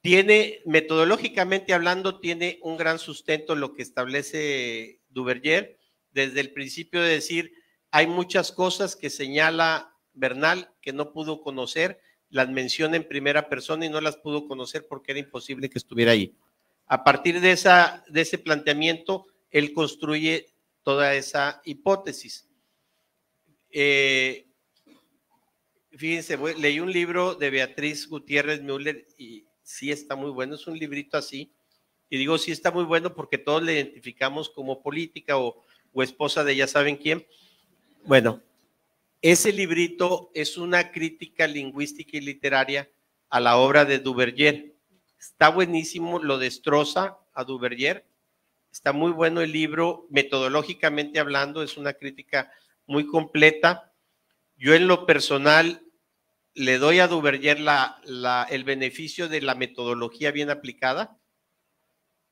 tiene, metodológicamente hablando, tiene un gran sustento lo que establece Duverger desde el principio de decir, hay muchas cosas que señala Bernal que no pudo conocer, las menciona en primera persona y no las pudo conocer porque era imposible que estuviera ahí. A partir de, esa, de ese planteamiento, él construye toda esa hipótesis. Eh, fíjense, leí un libro de Beatriz Gutiérrez Müller y sí está muy bueno, es un librito así. Y digo, sí está muy bueno porque todos le identificamos como política o, o esposa de ya saben quién. Bueno, ese librito es una crítica lingüística y literaria a la obra de Duverger. Está buenísimo, lo destroza a Duverger. Está muy bueno el libro, metodológicamente hablando, es una crítica muy completa. Yo en lo personal le doy a Duverger el beneficio de la metodología bien aplicada.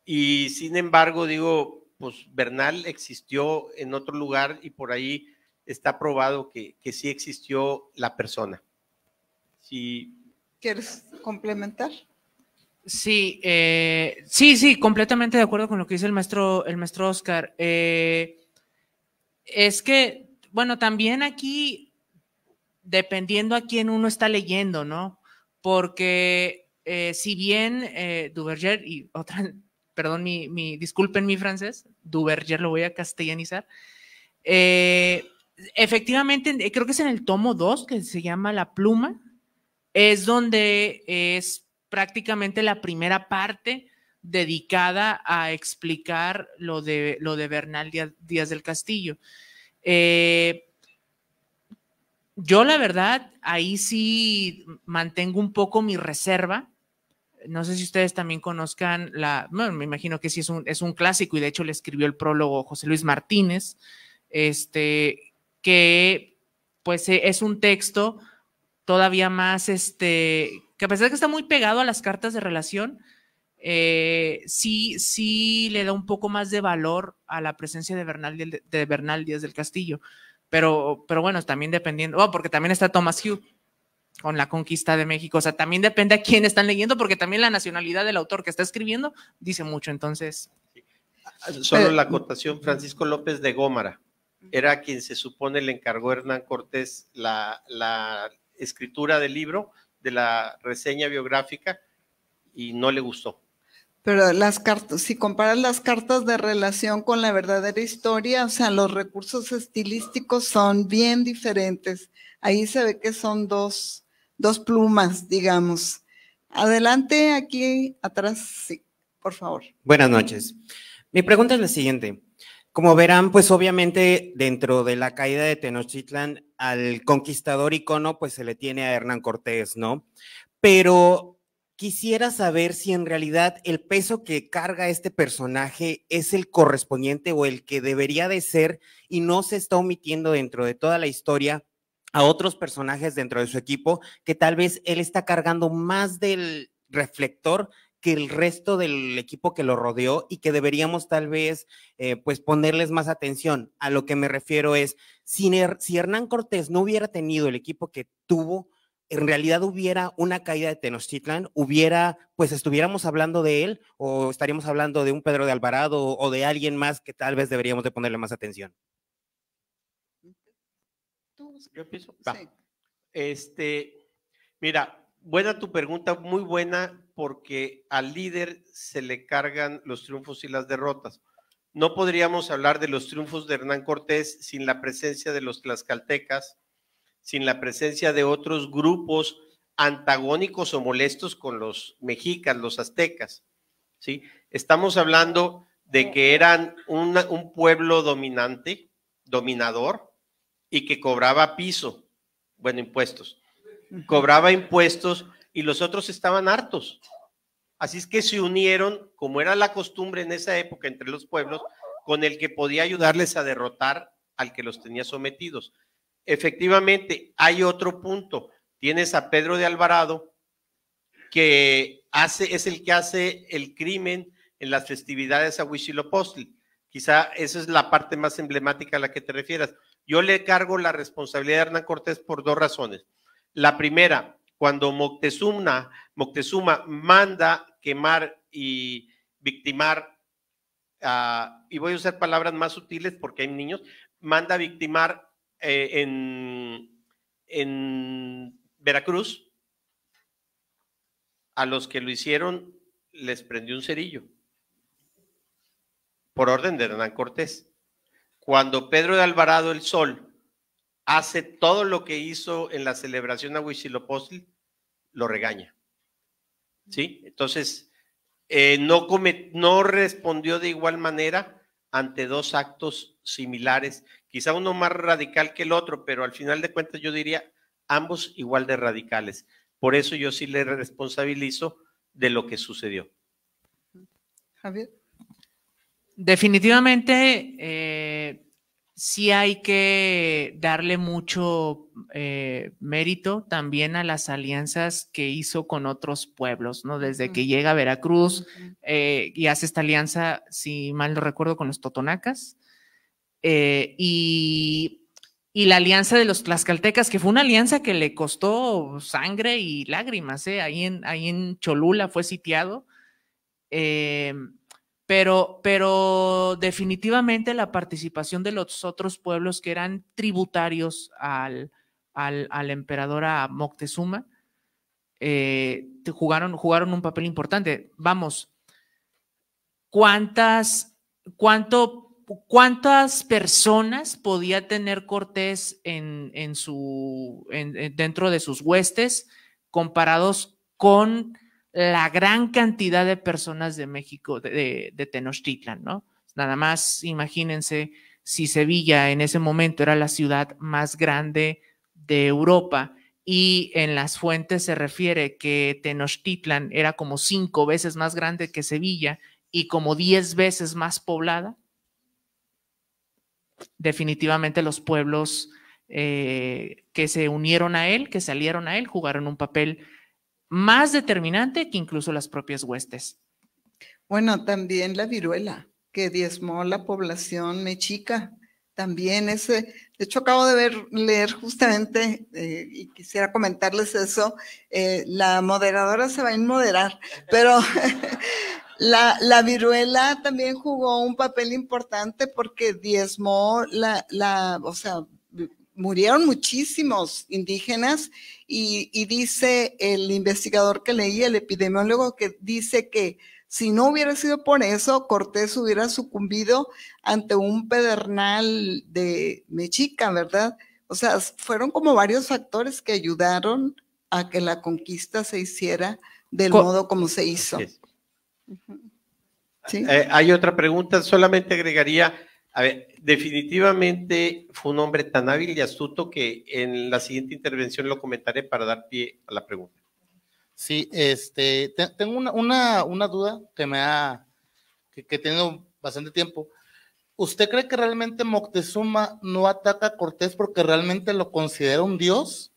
Y sin embargo, digo, pues Bernal existió en otro lugar y por ahí está probado que, que sí existió la persona. Sí. ¿Quieres complementar? Sí, eh, sí, sí, completamente de acuerdo con lo que dice el maestro, el maestro Oscar. Eh, es que, bueno, también aquí, dependiendo a quién uno está leyendo, ¿no? Porque eh, si bien Duverger y otra, perdón, mi, mi, disculpen mi francés, Duverger lo voy a castellanizar, efectivamente, eh, creo que es en el tomo 2 que se llama La Pluma, es donde es prácticamente la primera parte dedicada a explicar lo de, lo de Bernal Díaz del Castillo. Eh, yo la verdad, ahí sí mantengo un poco mi reserva. No sé si ustedes también conozcan la, bueno, me imagino que sí es un, es un clásico y de hecho le escribió el prólogo José Luis Martínez, este, que pues eh, es un texto todavía más, este, que a pesar de que está muy pegado a las cartas de relación, eh, sí, sí le da un poco más de valor a la presencia de Bernal, de Bernal Díaz del Castillo. Pero, pero bueno, también dependiendo, oh, porque también está Thomas Hugh con la conquista de México. O sea, también depende a quién están leyendo, porque también la nacionalidad del autor que está escribiendo dice mucho. Entonces. Ah, ah, solo la acotación, Francisco López de Gómara era quien se supone le encargó Hernán Cortés la, escritura del libro, de la reseña biográfica, y no le gustó. Pero las cartas, si comparas las cartas de relación con la verdadera historia, o sea, los recursos estilísticos son bien diferentes. Ahí se ve que son dos, dos plumas, digamos. Adelante, aquí atrás, sí, por favor. Buenas noches. Mi pregunta es la siguiente. Como verán, pues obviamente dentro de la caída de Tenochtitlan, al conquistador icono, pues se le tiene a Hernán Cortés, ¿no? Pero quisiera saber si en realidad el peso que carga este personaje es el correspondiente o el que debería de ser y no se está omitiendo dentro de toda la historia a otros personajes dentro de su equipo que tal vez él está cargando más del reflector que el resto del equipo que lo rodeó y que deberíamos tal vez eh, pues ponerles más atención. A lo que me refiero es, si, Hernán Cortés no hubiera tenido el equipo que tuvo, en realidad hubiera una caída de Tenochtitlan, hubiera, pues estuviéramos hablando de él o estaríamos hablando de un Pedro de Alvarado o de alguien más que tal vez deberíamos de ponerle más atención. Este, mira, buena tu pregunta, muy buena porque al líder se le cargan los triunfos y las derrotas. No podríamos hablar de los triunfos de Hernán Cortés sin la presencia de los tlaxcaltecas, sin la presencia de otros grupos antagónicos o molestos con los mexicas, los aztecas. ¿sí? Estamos hablando de que eran un pueblo dominante, dominador, y que cobraba piso, bueno, impuestos. Cobraba impuestos y los otros estaban hartos. Así es que se unieron, como era la costumbre en esa época entre los pueblos, con el que podía ayudarles a derrotar al que los tenía sometidos. Efectivamente, hay otro punto. Tienes a Pedro de Alvarado, que hace, es el que hace el crimen en las festividades a Huitzilopochtli. Quizá esa es la parte más emblemática a la que te refieras. Yo le cargo la responsabilidad de Hernán Cortés por dos razones. La primera, cuando Moctezuma, Moctezuma manda quemar y victimar, y voy a usar palabras más sutiles porque hay niños, manda victimar eh, en, en Veracruz a los que lo hicieron les prendió un cerillo por orden de Hernán Cortés. Cuando Pedro de Alvarado el Sol hace todo lo que hizo en la celebración a Huitzilopochtli, lo regaña. ¿Sí? Entonces, eh, no, no respondió de igual manera ante dos actos similares, quizá uno más radical que el otro, pero al final de cuentas yo diría ambos igual de radicales. Por eso yo sí le responsabilizo de lo que sucedió. Javier. Definitivamente, eh, sí hay que darle mucho eh, mérito también a las alianzas que hizo con otros pueblos, ¿no? Desde que llega a Veracruz eh, y hace esta alianza, si mal no recuerdo, con los totonacas. Eh, y, la alianza de los tlaxcaltecas, que fue una alianza que le costó sangre y lágrimas, Ahí ahí en Cholula fue sitiado. Pero, pero definitivamente la participación de los otros pueblos que eran tributarios al, al, al emperador Moctezuma eh, jugaron, jugaron un papel importante. Vamos, ¿cuántas, cuánto, cuántas personas podía tener Cortés en, su, dentro de sus huestes comparados con la gran cantidad de personas de México, de, Tenochtitlan, ¿no? Nada más imagínense si Sevilla en ese momento era la ciudad más grande de Europa y en las fuentes se refiere que Tenochtitlan era como cinco veces más grande que Sevilla y como diez veces más poblada, definitivamente los pueblos eh, que se unieron a él, que salieron a él, jugaron un papel más determinante que incluso las propias huestes. Bueno, también la viruela, que diezmó la población mexica. También ese, de hecho acabo de ver, leer justamente, eh, y quisiera comentarles eso, eh, la moderadora se va a inmoderar, pero la, viruela también jugó un papel importante porque diezmó la, la, o sea, murieron muchísimos indígenas y, dice el investigador que leí, el epidemiólogo, que dice que si no hubiera sido por eso, Cortés hubiera sucumbido ante un pedernal de Mexica, ¿verdad? O sea, fueron como varios factores que ayudaron a que la conquista se hiciera del modo como se hizo. Sí. Eh, hay otra pregunta, solamente agregaría a ver, definitivamente fue un hombre tan hábil y astuto que en la siguiente intervención lo comentaré para dar pie a la pregunta. Sí, este, tengo una, una, duda que me ha, que, he tenido bastante tiempo. ¿Usted cree que realmente Moctezuma no ataca a Cortés porque realmente lo considera un dios?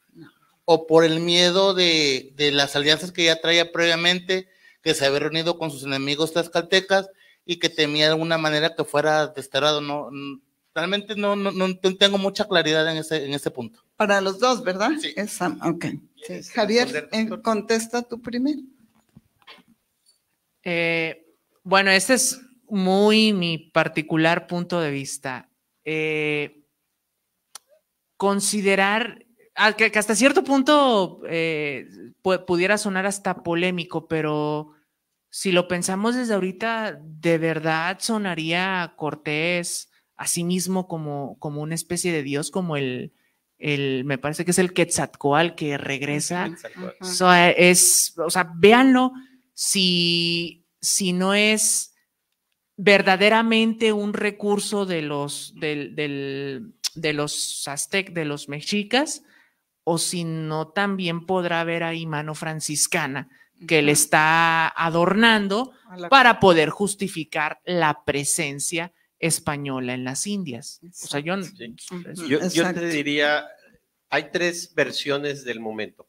¿O por el miedo de, de, las alianzas que ya traía previamente, que se había reunido con sus enemigos tlaxcaltecas y que temía de alguna manera que fuera desterrado. No, mm, realmente no, tengo mucha claridad en ese, en ese punto. Para los dos, ¿verdad? Sí. Javier, eh, contesta tú primero. Eh, bueno, este es muy mi particular punto de vista. Eh, considerar ah, que, hasta cierto punto pudiera sonar hasta polémico, pero si lo pensamos desde ahorita, de verdad sonaría Cortés a sí mismo como, como una especie de dios, como el, el, me parece que es el Quetzalcoatl que regresa. Eh, es, o sea, véanlo, si, si no es verdaderamente un recurso de los, del, de los aztec, de los mexicas, o si no, también podrá haber ahí mano franciscana que le está adornando para poder justificar la presencia española en las Indias. yo, te diría, hay tres versiones del momento.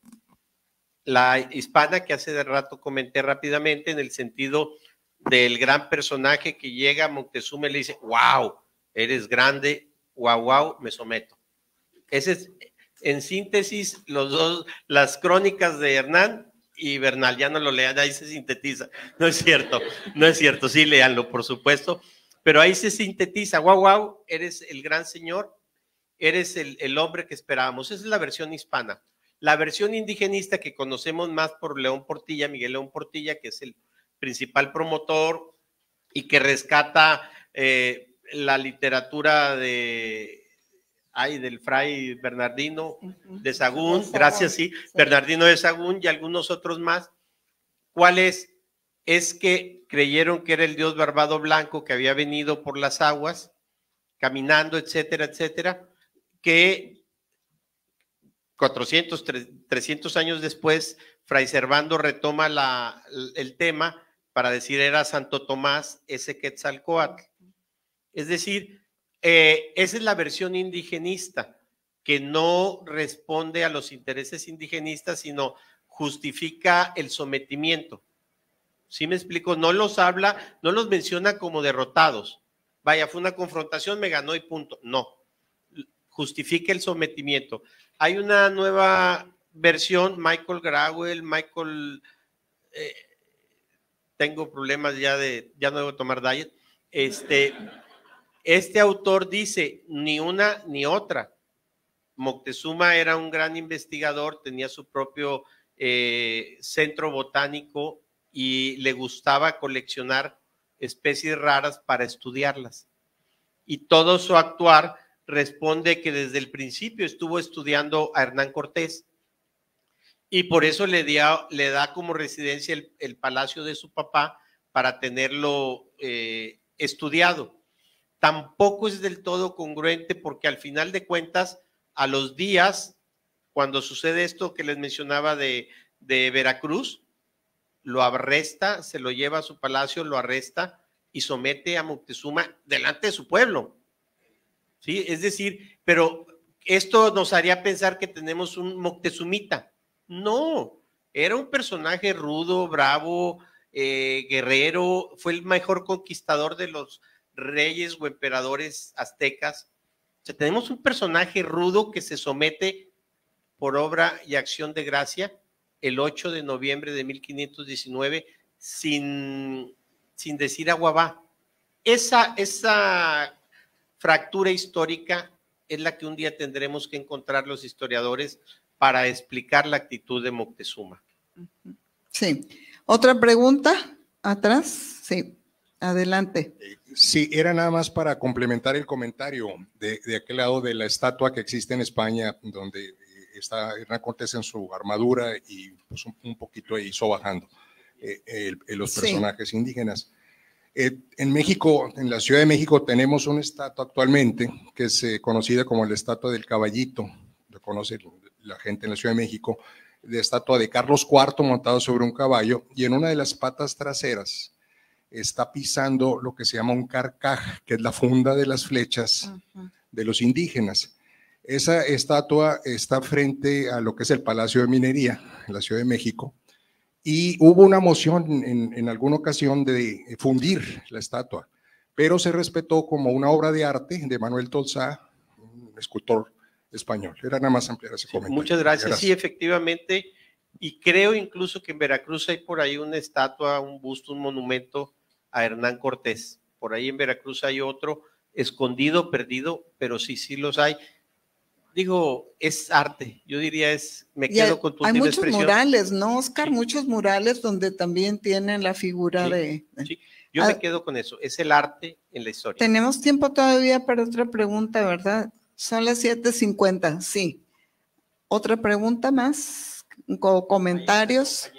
La hispana que hace de rato comenté rápidamente en el sentido del gran personaje que llega a Montezuma y le dice, wow, eres grande, wow, wow, me someto. Ese es, en síntesis, los dos, las crónicas de Hernán y Bernal ya no lo lean, ahí se sintetiza. No es cierto, no es cierto, sí leanlo, por supuesto, pero ahí se sintetiza, wow, guau, eres el gran señor, eres el, hombre que esperábamos. Esa es la versión hispana. La versión indigenista que conocemos más por León Portilla, Miguel León Portilla, que es el principal promotor y que rescata eh, la literatura de hay del fray Bernardino de Sagún, gracias, sí, Bernardino de Sagún y algunos otros más. ¿Cuál es? Es que creyeron que era el dios barbado blanco que había venido por las aguas, caminando, etcétera, etcétera, que 400, 300 años después, Fray Servando retoma la, el tema para decir era Santo Tomás ese Quetzalcoatl. Es decir, eh, esa es la versión indigenista, que no responde a los intereses indigenistas, sino justifica el sometimiento. ¿Sí me explico? No los habla, no los menciona como derrotados. Vaya, fue una confrontación, me ganó y punto. No, justifica el sometimiento. Hay una nueva versión, Michael Grawell, Michael... Eh, tengo problemas ya de, ya no debo tomar diet, este, este autor dice ni una ni otra. Moctezuma era un gran investigador, tenía su propio eh, centro botánico y le gustaba coleccionar especies raras para estudiarlas. Y todo su actuar responde que desde el principio estuvo estudiando a Hernán Cortés y por eso le, da como residencia el, palacio de su papá para tenerlo eh, estudiado tampoco es del todo congruente porque al final de cuentas, a los días, cuando sucede esto que les mencionaba de, de Veracruz, lo arresta, se lo lleva a su palacio, lo arresta y somete a Moctezuma delante de su pueblo. ¿Sí? Es decir, pero esto nos haría pensar que tenemos un Moctezumita. No, era un personaje rudo, bravo, eh, guerrero, fue el mejor conquistador de los reyes o emperadores aztecas. O sea, tenemos un personaje rudo que se somete por obra y acción de gracia el 8 de noviembre de 1519 sin, sin decir agua va. Esa, esa fractura histórica es la que un día tendremos que encontrar los historiadores para explicar la actitud de Moctezuma. Sí. Otra pregunta atrás. Sí. Adelante. Sí, era nada más para complementar el comentario de, aquel lado de la estatua que existe en España, donde eh, está Hernán Cortés en su armadura y pues, un, poquito hizo bajando eh, eh, los personajes indígenas. en México, en la Ciudad de México, tenemos una estatua actualmente que es conocida como la estatua del caballito, lo conoce la gente en la Ciudad de México, de estatua de Carlos IV montado sobre un caballo y en una de las patas traseras está pisando lo que se llama un carcaj, que es la funda de las flechas de los indígenas. Esa estatua está frente a lo que es el Palacio de Minería, en la Ciudad de México, y hubo una moción en, alguna ocasión de fundir la estatua, pero se respetó como una obra de arte de Manuel Tolzá, un escultor español. Era nada más ampliar ese comentario. Muchas gracias. Sí, efectivamente. Y creo incluso que en Veracruz hay por ahí una estatua, un busto, un monumento a Hernán Cortés. Por ahí en Veracruz hay otro, escondido, perdido, pero sí, sí los hay. Digo, es arte, yo diría es, me quedo con tu Hay muchos murales, ¿no, Oscar? Muchos murales donde también tienen la figura de... Yo me ah. quedo con eso, es el arte en la historia. Tenemos tiempo todavía para otra pregunta, ¿verdad? Son las 7.50, sí. ¿Otra pregunta más? ¿Comentarios?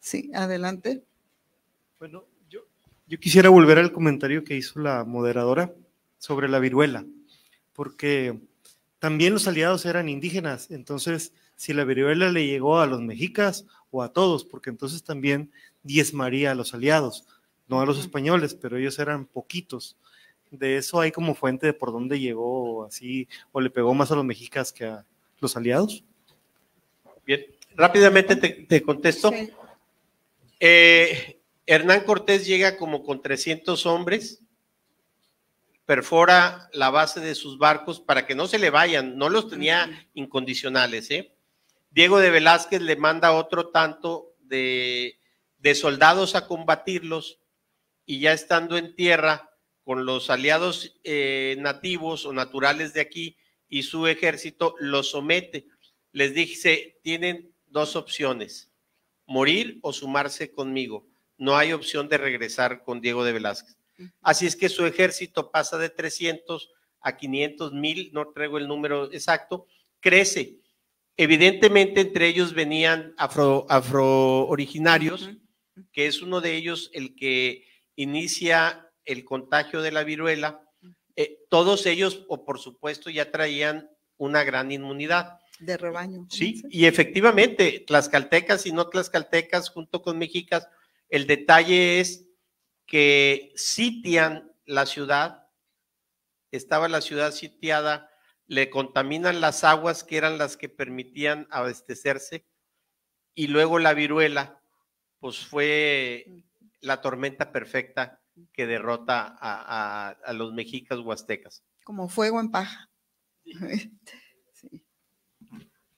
Sí, adelante. Bueno, yo quisiera volver al comentario que hizo la moderadora sobre la viruela, porque también los aliados eran indígenas, entonces si la viruela le llegó a los mexicas o a todos, porque entonces también diezmaría a los aliados, no a los españoles, pero ellos eran poquitos. De eso hay como fuente de por dónde llegó así, o le pegó más a los mexicas que a los aliados. Bien, rápidamente te, contesto. Eh, Hernán Cortés llega como con 300 hombres, perfora la base de sus barcos para que no se le vayan, no los tenía incondicionales. ¿eh? Diego de Velázquez le manda otro tanto de, soldados a combatirlos y ya estando en tierra con los aliados eh, nativos o naturales de aquí y su ejército los somete. Les dice, tienen dos opciones, morir o sumarse conmigo no hay opción de regresar con Diego de Velázquez. Así es que su ejército pasa de 300 a 500 mil, no traigo el número exacto, crece. Evidentemente entre ellos venían afro, afro originarios, que es uno de ellos el que inicia el contagio de la viruela. Eh, todos ellos, o por supuesto, ya traían una gran inmunidad. De rebaño. Sí, y efectivamente, tlaxcaltecas y no tlaxcaltecas, junto con mexicas, el detalle es que sitian la ciudad, estaba la ciudad sitiada, le contaminan las aguas que eran las que permitían abastecerse y luego la viruela, pues fue la tormenta perfecta que derrota a, los mexicas huastecas. Como fuego en paja.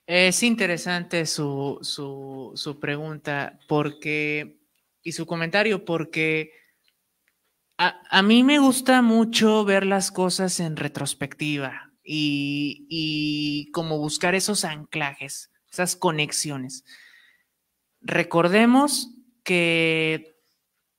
Es interesante su, su pregunta porque y su comentario, porque a, mí me gusta mucho ver las cosas en retrospectiva y, y como buscar esos anclajes, esas conexiones. Recordemos que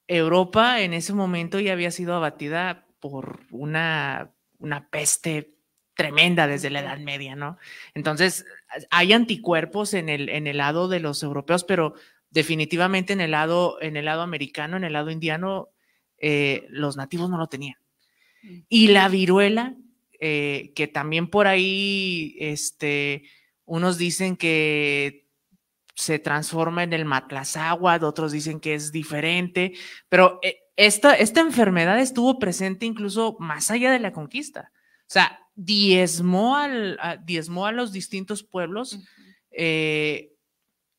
Europa en ese momento ya había sido abatida por una, una peste tremenda desde la Edad Media, ¿no? Entonces, hay anticuerpos en el, en el lado de los europeos, pero definitivamente en el lado, en el lado americano, en el lado indiano, eh, los nativos no lo tenían. Mm. Y la viruela, eh, que también por ahí, este, unos dicen que se transforma en el matlazáhuatl, otros dicen que es diferente, pero eh, esta, esta enfermedad estuvo presente incluso más allá de la conquista. O sea, diezmó, al, a, a los distintos pueblos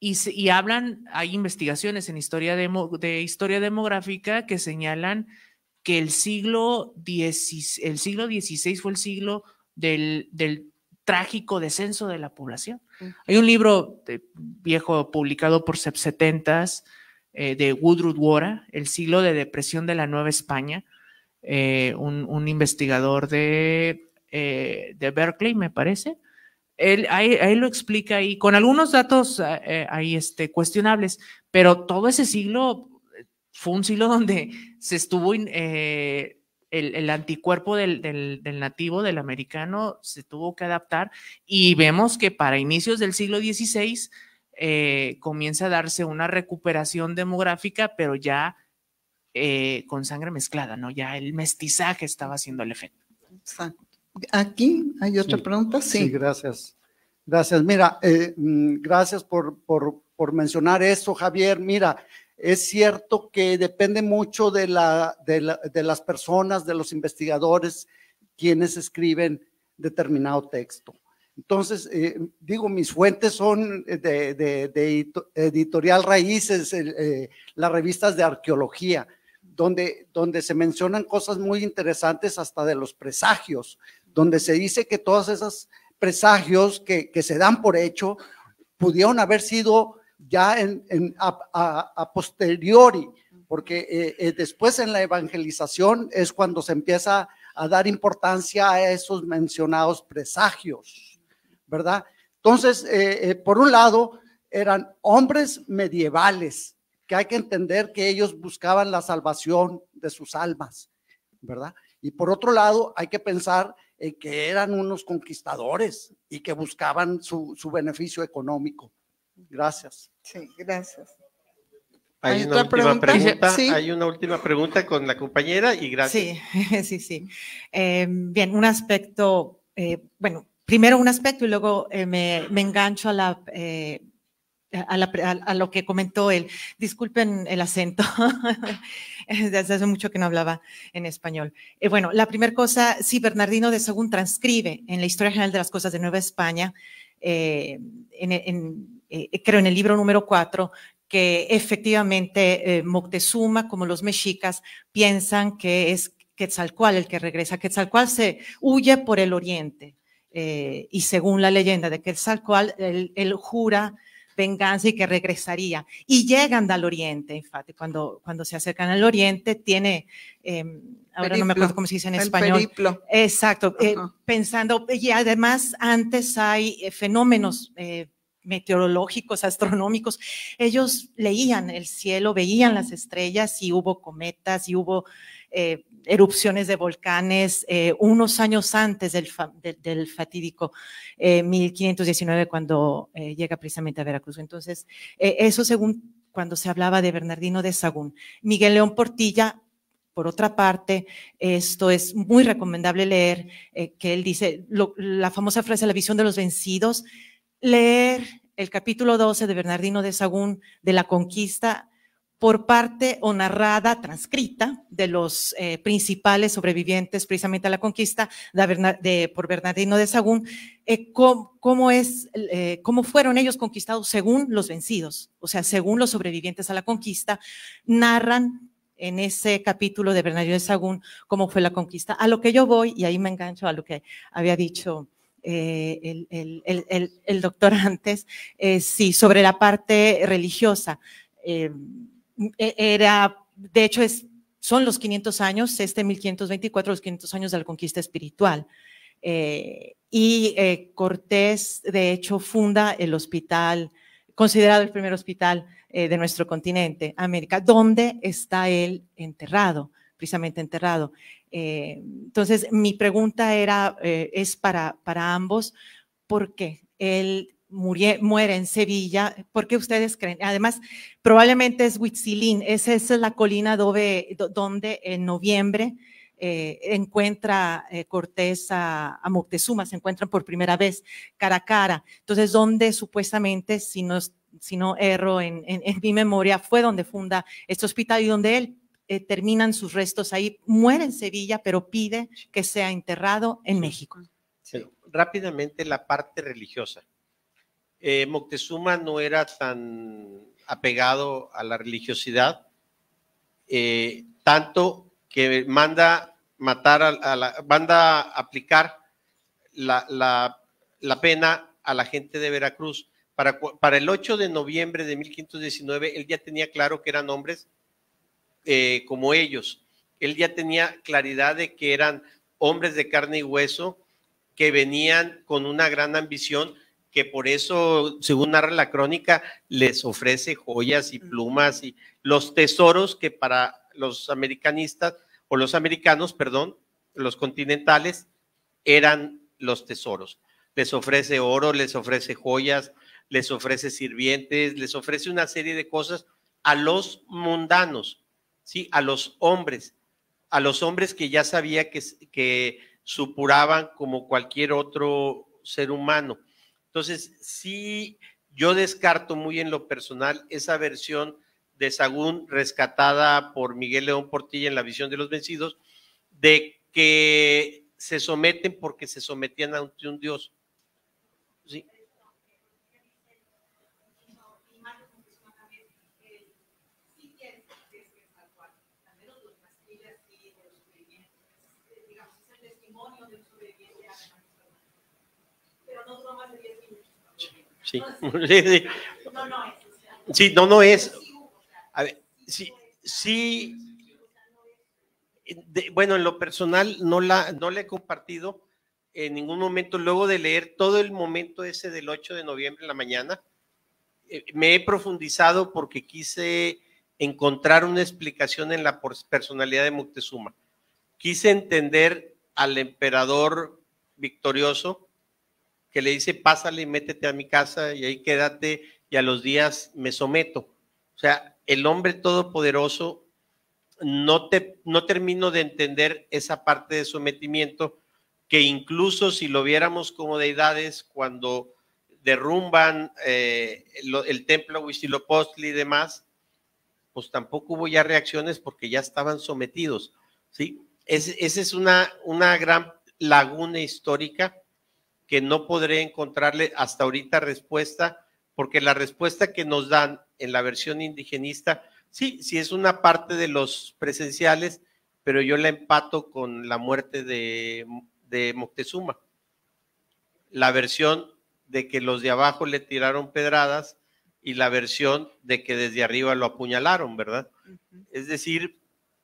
y, hablan, hay investigaciones en historia de historia demográfica que señalan que el siglo, el siglo XVI fue el siglo del, trágico descenso de la población. Mm. Hay un libro eh, viejo publicado por 70 eh, de Woodrow Wara, El siglo de depresión de la Nueva España, eh, un, investigador de, de Berkeley, me parece, él, ahí, lo explica ahí, con algunos datos eh, eh, ahí este, cuestionables, pero todo ese siglo fue un siglo donde se estuvo eh, el, anticuerpo del, nativo, del americano, se tuvo que adaptar y vemos que para inicios del siglo XVI comienza a darse una recuperación demográfica, pero ya con sangre mezclada, ¿no? Ya el mestizaje estaba haciendo el efecto. Aquí hay otra pregunta, sí. Sí, gracias. Gracias. Mira, eh, mm, gracias por, por, por, mencionar eso, Javier. Mira, es cierto que depende mucho de, la, de, la, de las personas, de los investigadores, quienes escriben determinado texto. Entonces, eh, digo, mis fuentes son de, de, Editorial Raíces, eh, las revistas de arqueología, donde, donde se mencionan cosas muy interesantes hasta de los presagios, donde se dice que todos esos presagios que, se dan por hecho pudieron haber sido ya a, posteriori, porque eh, eh, después en la evangelización es cuando se empieza a dar importancia a esos mencionados presagios, ¿verdad? Entonces, eh, por un lado, eran hombres medievales, que hay que entender que ellos buscaban la salvación de sus almas, ¿verdad? Y por otro lado, hay que pensar eh, que eran unos conquistadores y que buscaban su, su beneficio económico. Gracias. Sí, gracias. Hay, una última pregunta, hay una última pregunta con la compañera y gracias. Sí, sí, sí. Em, bien, un aspecto, eh, bueno, primero un aspecto y luego eh, me, me, engancho a la a, lo que comentó él. Disculpen el acento, desde hace mucho que no hablaba en español. Eh, bueno, la primera cosa, sí, Bernardino de Según transcribe en la Historia General de las Cosas de Nueva España, eh, eh, creo en el libro número cuatro, que efectivamente Moctezuma, como los mexicas, piensan que es Quetzalcoatl el que regresa. Quetzalcoatl se huye por el oriente. y según la leyenda de Quetzalcoatl, él jura venganza y que regresaría. Y llegan al oriente, en cuando, cuando se acercan al oriente, tiene, em, ahora no me acuerdo cómo se dice en el español. Periplo. Exacto, eh, pensando, y además antes hay eh, fenómenos. Eh, meteorológicos, astronómicos. Ellos leían el cielo, veían las estrellas y hubo cometas y hubo erupciones de volcanes eh, unos años antes del, fatídico 1519 eh, cuando eh, llega precisamente a Veracruz. Entonces, eso según cuando se hablaba de Bernardino de Sagún. Miguel León Portilla por otra parte, esto es muy recomendable leer, que él dice la famosa frase, la visión de los vencidos, leer el capítulo 12 de Bernardino de Sagún de la conquista por parte o narrada, transcrita de los eh, principales sobrevivientes precisamente a la conquista de, por Bernardino de Sagún, eh, cómo, cómo, es, eh, cómo fueron ellos conquistados según los vencidos, o sea, según los sobrevivientes a la conquista, narran en ese capítulo de Bernardino de Sagún cómo fue la conquista. A lo que yo voy, y ahí me engancho a lo que había dicho eh, el, el, el, el, doctor antes, sí, sobre la parte religiosa. Eh, e-, era, de hecho, es, son los 500 años, este 1524, los 500 años de la conquista espiritual. Eh, y eh, Cortés, de hecho, funda el hospital, considerado el primer hospital eh, de nuestro continente, América, donde está él enterrado, precisamente enterrado. entonces, mi pregunta era, es para, para ambos, ¿por qué? Él muere en Sevilla, ¿por qué ustedes creen? Además, probablemente es Huitzilín, esa, es la colina donde en noviembre eh, encuentra eh, Cortés a, Moctezuma, se encuentran por primera vez cara a cara. Entonces, donde supuestamente, si no, si no erro en, mi memoria, fue donde funda este hospital y donde él eh, terminan sus restos ahí, muere en Sevilla, pero pide que sea enterrado en México. Rápidamente la parte religiosa. Eh, Moctezuma no era tan apegado a la religiosidad, eh, tanto que manda matar a, la, manda aplicar la, pena a la gente de Veracruz. Para, el 8 de noviembre de 1519, él ya tenía claro que eran hombres eh, como ellos. Él ya tenía claridad de que eran hombres de carne y hueso que venían con una gran ambición que por eso, según narra la crónica, les ofrece joyas y plumas y los tesoros que para los americanistas, o los americanos, perdón, los continentales, eran los tesoros. Les ofrece oro, les ofrece joyas, les ofrece sirvientes, les ofrece una serie de cosas a los mundanos, ¿sí? A los hombres, a los hombres que ya sabía que, que supuraban como cualquier otro ser humano entonces, sí, yo descarto muy en lo personal esa versión de Sagún rescatada por Miguel León Portilla en la visión de los vencidos, de que se someten porque se sometían a un, dios. ¿Sí? Sí, no, no es. sí, sí. bueno, en lo personal no la, no he compartido en ningún momento. Luego de leer todo el momento ese del 8 de noviembre en la mañana, eh, me he profundizado porque quise encontrar una explicación en la personalidad de Moctezuma. Quise entender al emperador victorioso que le dice, pásale, y métete a mi casa y ahí quédate y a los días me someto. O sea, el hombre todopoderoso no, te, no termino de entender esa parte de sometimiento que incluso si lo viéramos como deidades, cuando derrumban eh, el, templo Huitzilopochtli y demás, pues tampoco hubo ya reacciones porque ya estaban sometidos, ¿sí? esa es una, una gran laguna histórica que no podré encontrarle hasta ahorita respuesta, porque la respuesta que nos dan en la versión indigenista, sí, sí es una parte de los presenciales, pero yo la empato con la muerte de, Moctezuma. La versión de que los de abajo le tiraron pedradas y la versión de que desde arriba lo apuñalaron, ¿verdad? Es decir,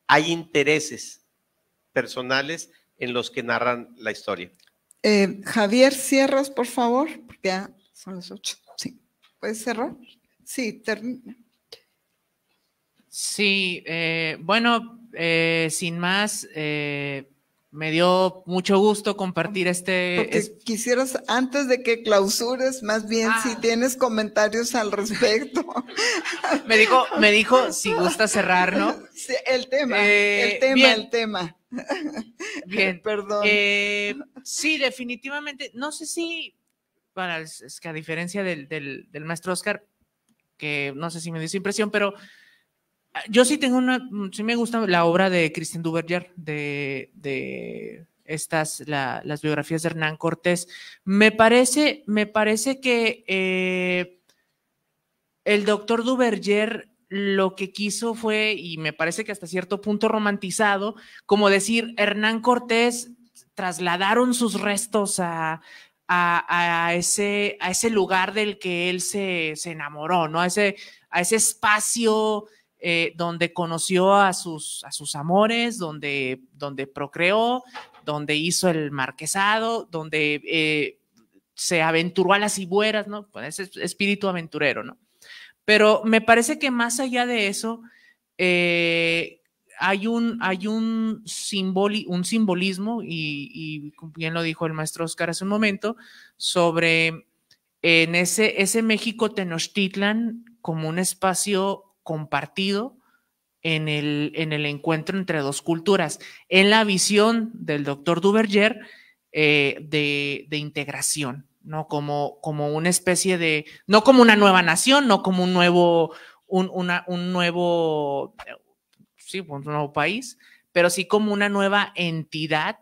hay intereses personales en los que narran la historia. Eh, Javier, cierras, por favor, porque ya son las ocho. Sí, ¿puedes cerrar? Sí, termina. Sí, eh, bueno, eh, sin más, eh, me dio mucho gusto compartir este... Quisieras, antes de que clausures, más bien si ah. tienes comentarios al respecto. me dijo, me dijo, si gusta cerrar, ¿no? el tema, el eh, tema, el tema. Bien. Perdón. Eh, sí, definitivamente. No sé si, bueno, es, que a diferencia del, del, maestro Oscar, que no sé si me dio su impresión, pero yo sí tengo una, sí me gusta la obra de Christian Duverger, de, de estas, las biografías de Hernán Cortés. Me parece, me parece que eh, el doctor Duverger lo que quiso fue, y me parece que hasta cierto punto romantizado, como decir, Hernán Cortés trasladaron sus restos a, a, a, ese, a ese lugar del que él se, se enamoró, ¿no? A ese, a ese espacio eh, donde conoció a sus, a sus amores, donde, donde procreó, donde hizo el marquesado, donde eh, se aventuró a las buenas, ¿no? Con pues, ese espíritu aventurero, ¿no? Pero me parece que más allá de eso, eh, hay un, hay un, un simbolismo, y, bien lo dijo el maestro Oscar hace un momento, sobre en ese, ese México Tenochtitlan como un espacio compartido en el, en el encuentro entre dos culturas, en la visión del doctor Duverger eh, de, integración, ¿no? Como, como una especie de, no como una nueva nación, no como un nuevo, un, nuevo, sí, pues, un nuevo país, pero sí como una nueva entidad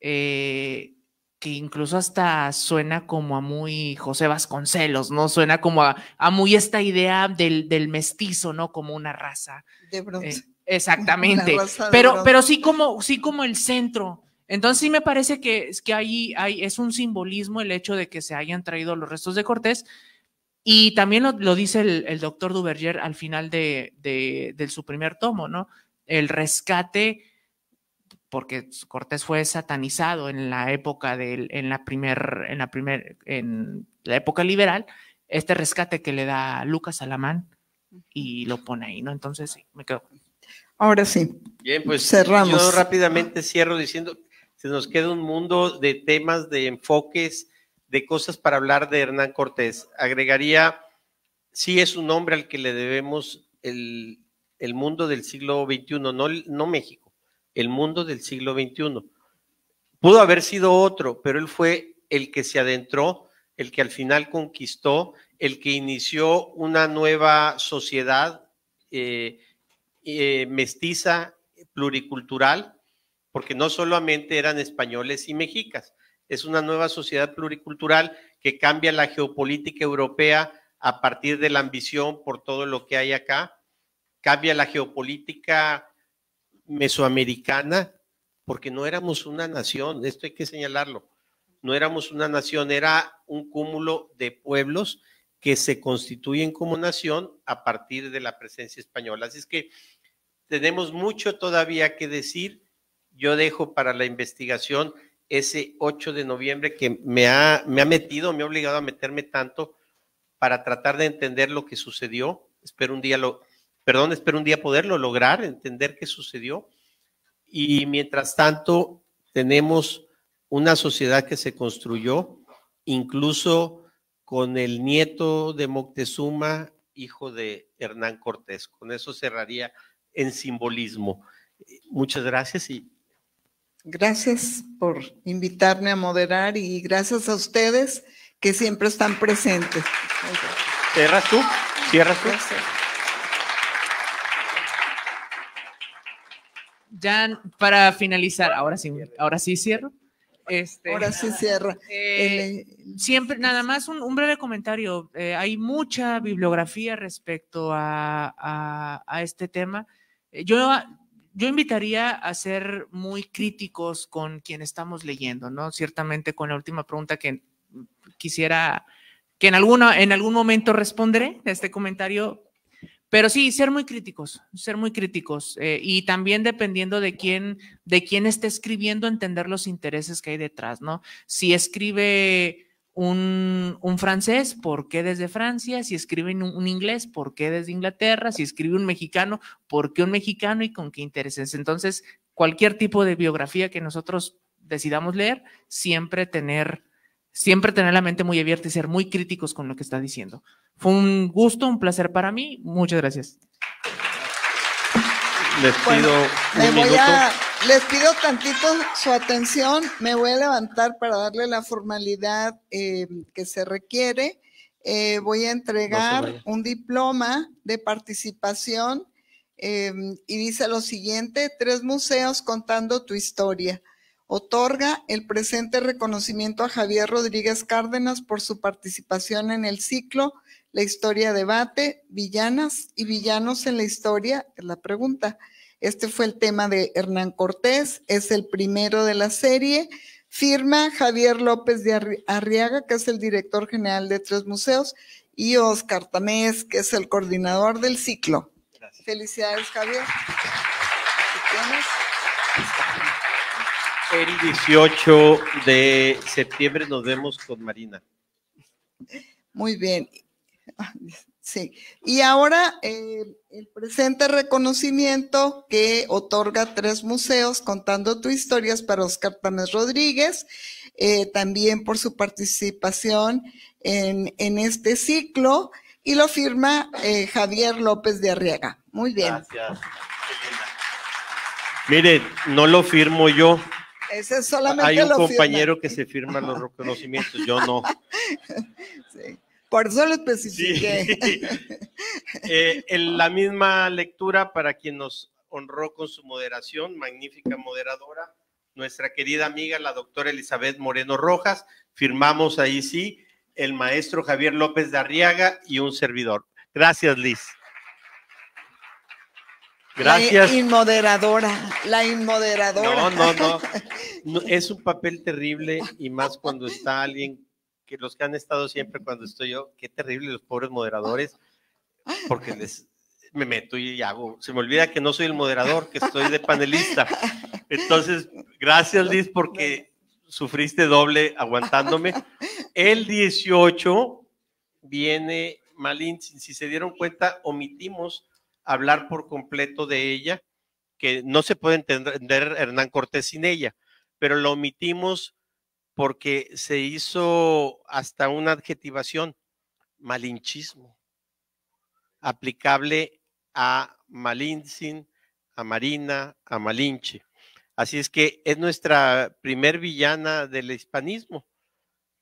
eh, que incluso hasta suena como a muy José Vasconcelos, ¿no? Suena como a, muy esta idea del, del, mestizo, ¿no? Como una raza. De bronce. Eh, exactamente. pero, pero sí como, sí como el centro. Entonces sí me parece que, es que ahí hay, es un simbolismo el hecho de que se hayan traído los restos de Cortés. Y también lo, dice el, doctor Duverger al final de, de, de su primer tomo, ¿no? El rescate porque Cortés fue satanizado en la época del, en la primer, en la primer, en la época liberal, este rescate que le da Lucas Alamán y lo pone ahí, ¿no? Entonces sí, me quedo. Ahora sí. Bien, pues cerramos. Yo rápidamente cierro diciendo, se nos queda un mundo de temas, de enfoques, de cosas para hablar de Hernán Cortés. Agregaría, sí es un hombre al que le debemos el, mundo del siglo XXI, no, no México el mundo del siglo XXI. Pudo haber sido otro, pero él fue el que se adentró, el que al final conquistó, el que inició una nueva sociedad eh, eh, mestiza, pluricultural, porque no solamente eran españoles y mexicas, es una nueva sociedad pluricultural que cambia la geopolítica europea a partir de la ambición por todo lo que hay acá, cambia la geopolítica mesoamericana, porque no éramos una nación, esto hay que señalarlo, no éramos una nación, era un cúmulo de pueblos que se constituyen como nación a partir de la presencia española. Así es que tenemos mucho todavía que decir. Yo dejo para la investigación ese 8 de noviembre que me ha, me ha metido, me ha obligado a meterme tanto para tratar de entender lo que sucedió. Espero un día lo, perdón, espero un día poderlo lograr, entender qué sucedió. Y mientras tanto, tenemos una sociedad que se construyó incluso con el nieto de Moctezuma, hijo de Hernán Cortés. Con eso cerraría en simbolismo. Muchas gracias y... Gracias por invitarme a moderar y gracias a ustedes que siempre están presentes. ¿Cierras tú? ¿Cierras tú? ya para finalizar, ahora sí, ahora sí cierro. Este, ahora sí cierro. Eh, eh, siempre, nada más un, breve comentario. Eh, hay mucha bibliografía respecto a, este tema. Yo, yo invitaría a ser muy críticos con quien estamos leyendo, ¿no? Ciertamente con la última pregunta que quisiera, que en, alguna, en algún momento responderé, este comentario, pero sí, ser muy críticos, ser muy críticos eh, y también dependiendo de quién, de quién esté escribiendo, entender los intereses que hay detrás, ¿no? Si escribe un, francés, ¿por qué desde Francia? Si escribe un, inglés, ¿por qué desde Inglaterra? Si escribe un mexicano, ¿por qué un mexicano y con qué intereses? Entonces, cualquier tipo de biografía que nosotros decidamos leer, siempre tener siempre tener la mente muy abierta y ser muy críticos con lo que está diciendo. Fue un gusto, un placer para mí. Muchas gracias. Les pido un les pido tantito su atención. Me voy a levantar para darle la formalidad eh, que se requiere. Eh, voy a entregar un diploma de participación eh, y dice lo siguiente, tres museos contando tu historia otorga el presente reconocimiento a Javier Rodríguez Cárdenas por su participación en el ciclo La historia debate, villanas y villanos en la historia, es la pregunta. Este fue el tema de Hernán Cortés, es el primero de la serie. Firma Javier López de Arriaga, que es el director general de Tres Museos, y Oscar Tamés, que es el coordinador del ciclo. Felicidades, Javier. El 18 de septiembre nos vemos con Marina. Muy bien. Sí. Y ahora eh, el presente reconocimiento que otorga tres museos contando tu es para Oscar Tamés Rodríguez, eh, también por su participación en, en, este ciclo, y lo firma eh, Javier López de Arriaga. Muy bien. Gracias. Miren, no lo firmo yo, es ah, solamente Hay un compañero que se firma los reconocimientos, yo no. Por eso lo eh, en la misma lectura para quien nos honró con su moderación, magnífica moderadora, nuestra querida amiga, la doctora Elizabeth Moreno Rojas. Firmamos ahí sí, el maestro Javier López de Arriaga y un servidor. Gracias, Liz. Gracias. La inmoderadora, la inmoderadora. No, no, no, Es un papel terrible y más cuando está alguien que los que han estado siempre cuando estoy yo, qué terrible los pobres moderadores, porque les me meto y hago, se me olvida que no soy el moderador, que estoy de panelista. Entonces, gracias Liz porque sufriste doble aguantándome. El 18 viene Malin, si se dieron cuenta, omitimos hablar por completo de ella, que no se puede entender Hernán Cortés sin ella, pero lo omitimos porque se hizo hasta una adjetivación, malinchismo, aplicable a Malinsin, a Marina, a Malinche. Así es que es nuestra primer villana del hispanismo.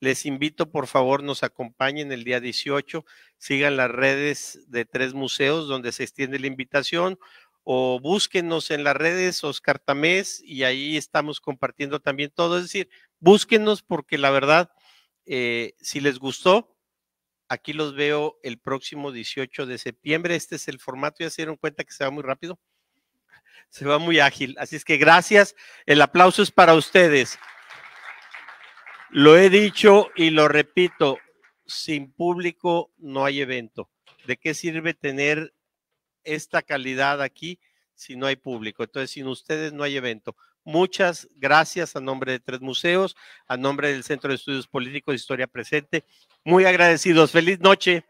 Les invito, por favor, nos acompañen el día 18, sigan las redes de tres museos donde se extiende la invitación o búsquenos en las redes Oscar Tamés y ahí estamos compartiendo también todo. Es decir, búsquenos porque la verdad, eh, si les gustó, aquí los veo el próximo 18 de septiembre. Este es el formato, ya se dieron cuenta que se va muy rápido, se va muy ágil. Así es que gracias, el aplauso es para ustedes. Lo he dicho y lo repito, sin público no hay evento. ¿De qué sirve tener esta calidad aquí si no hay público? Entonces, sin ustedes no hay evento. Muchas gracias a nombre de Tres Museos, a nombre del Centro de Estudios Políticos de Historia Presente. Muy agradecidos. Feliz noche.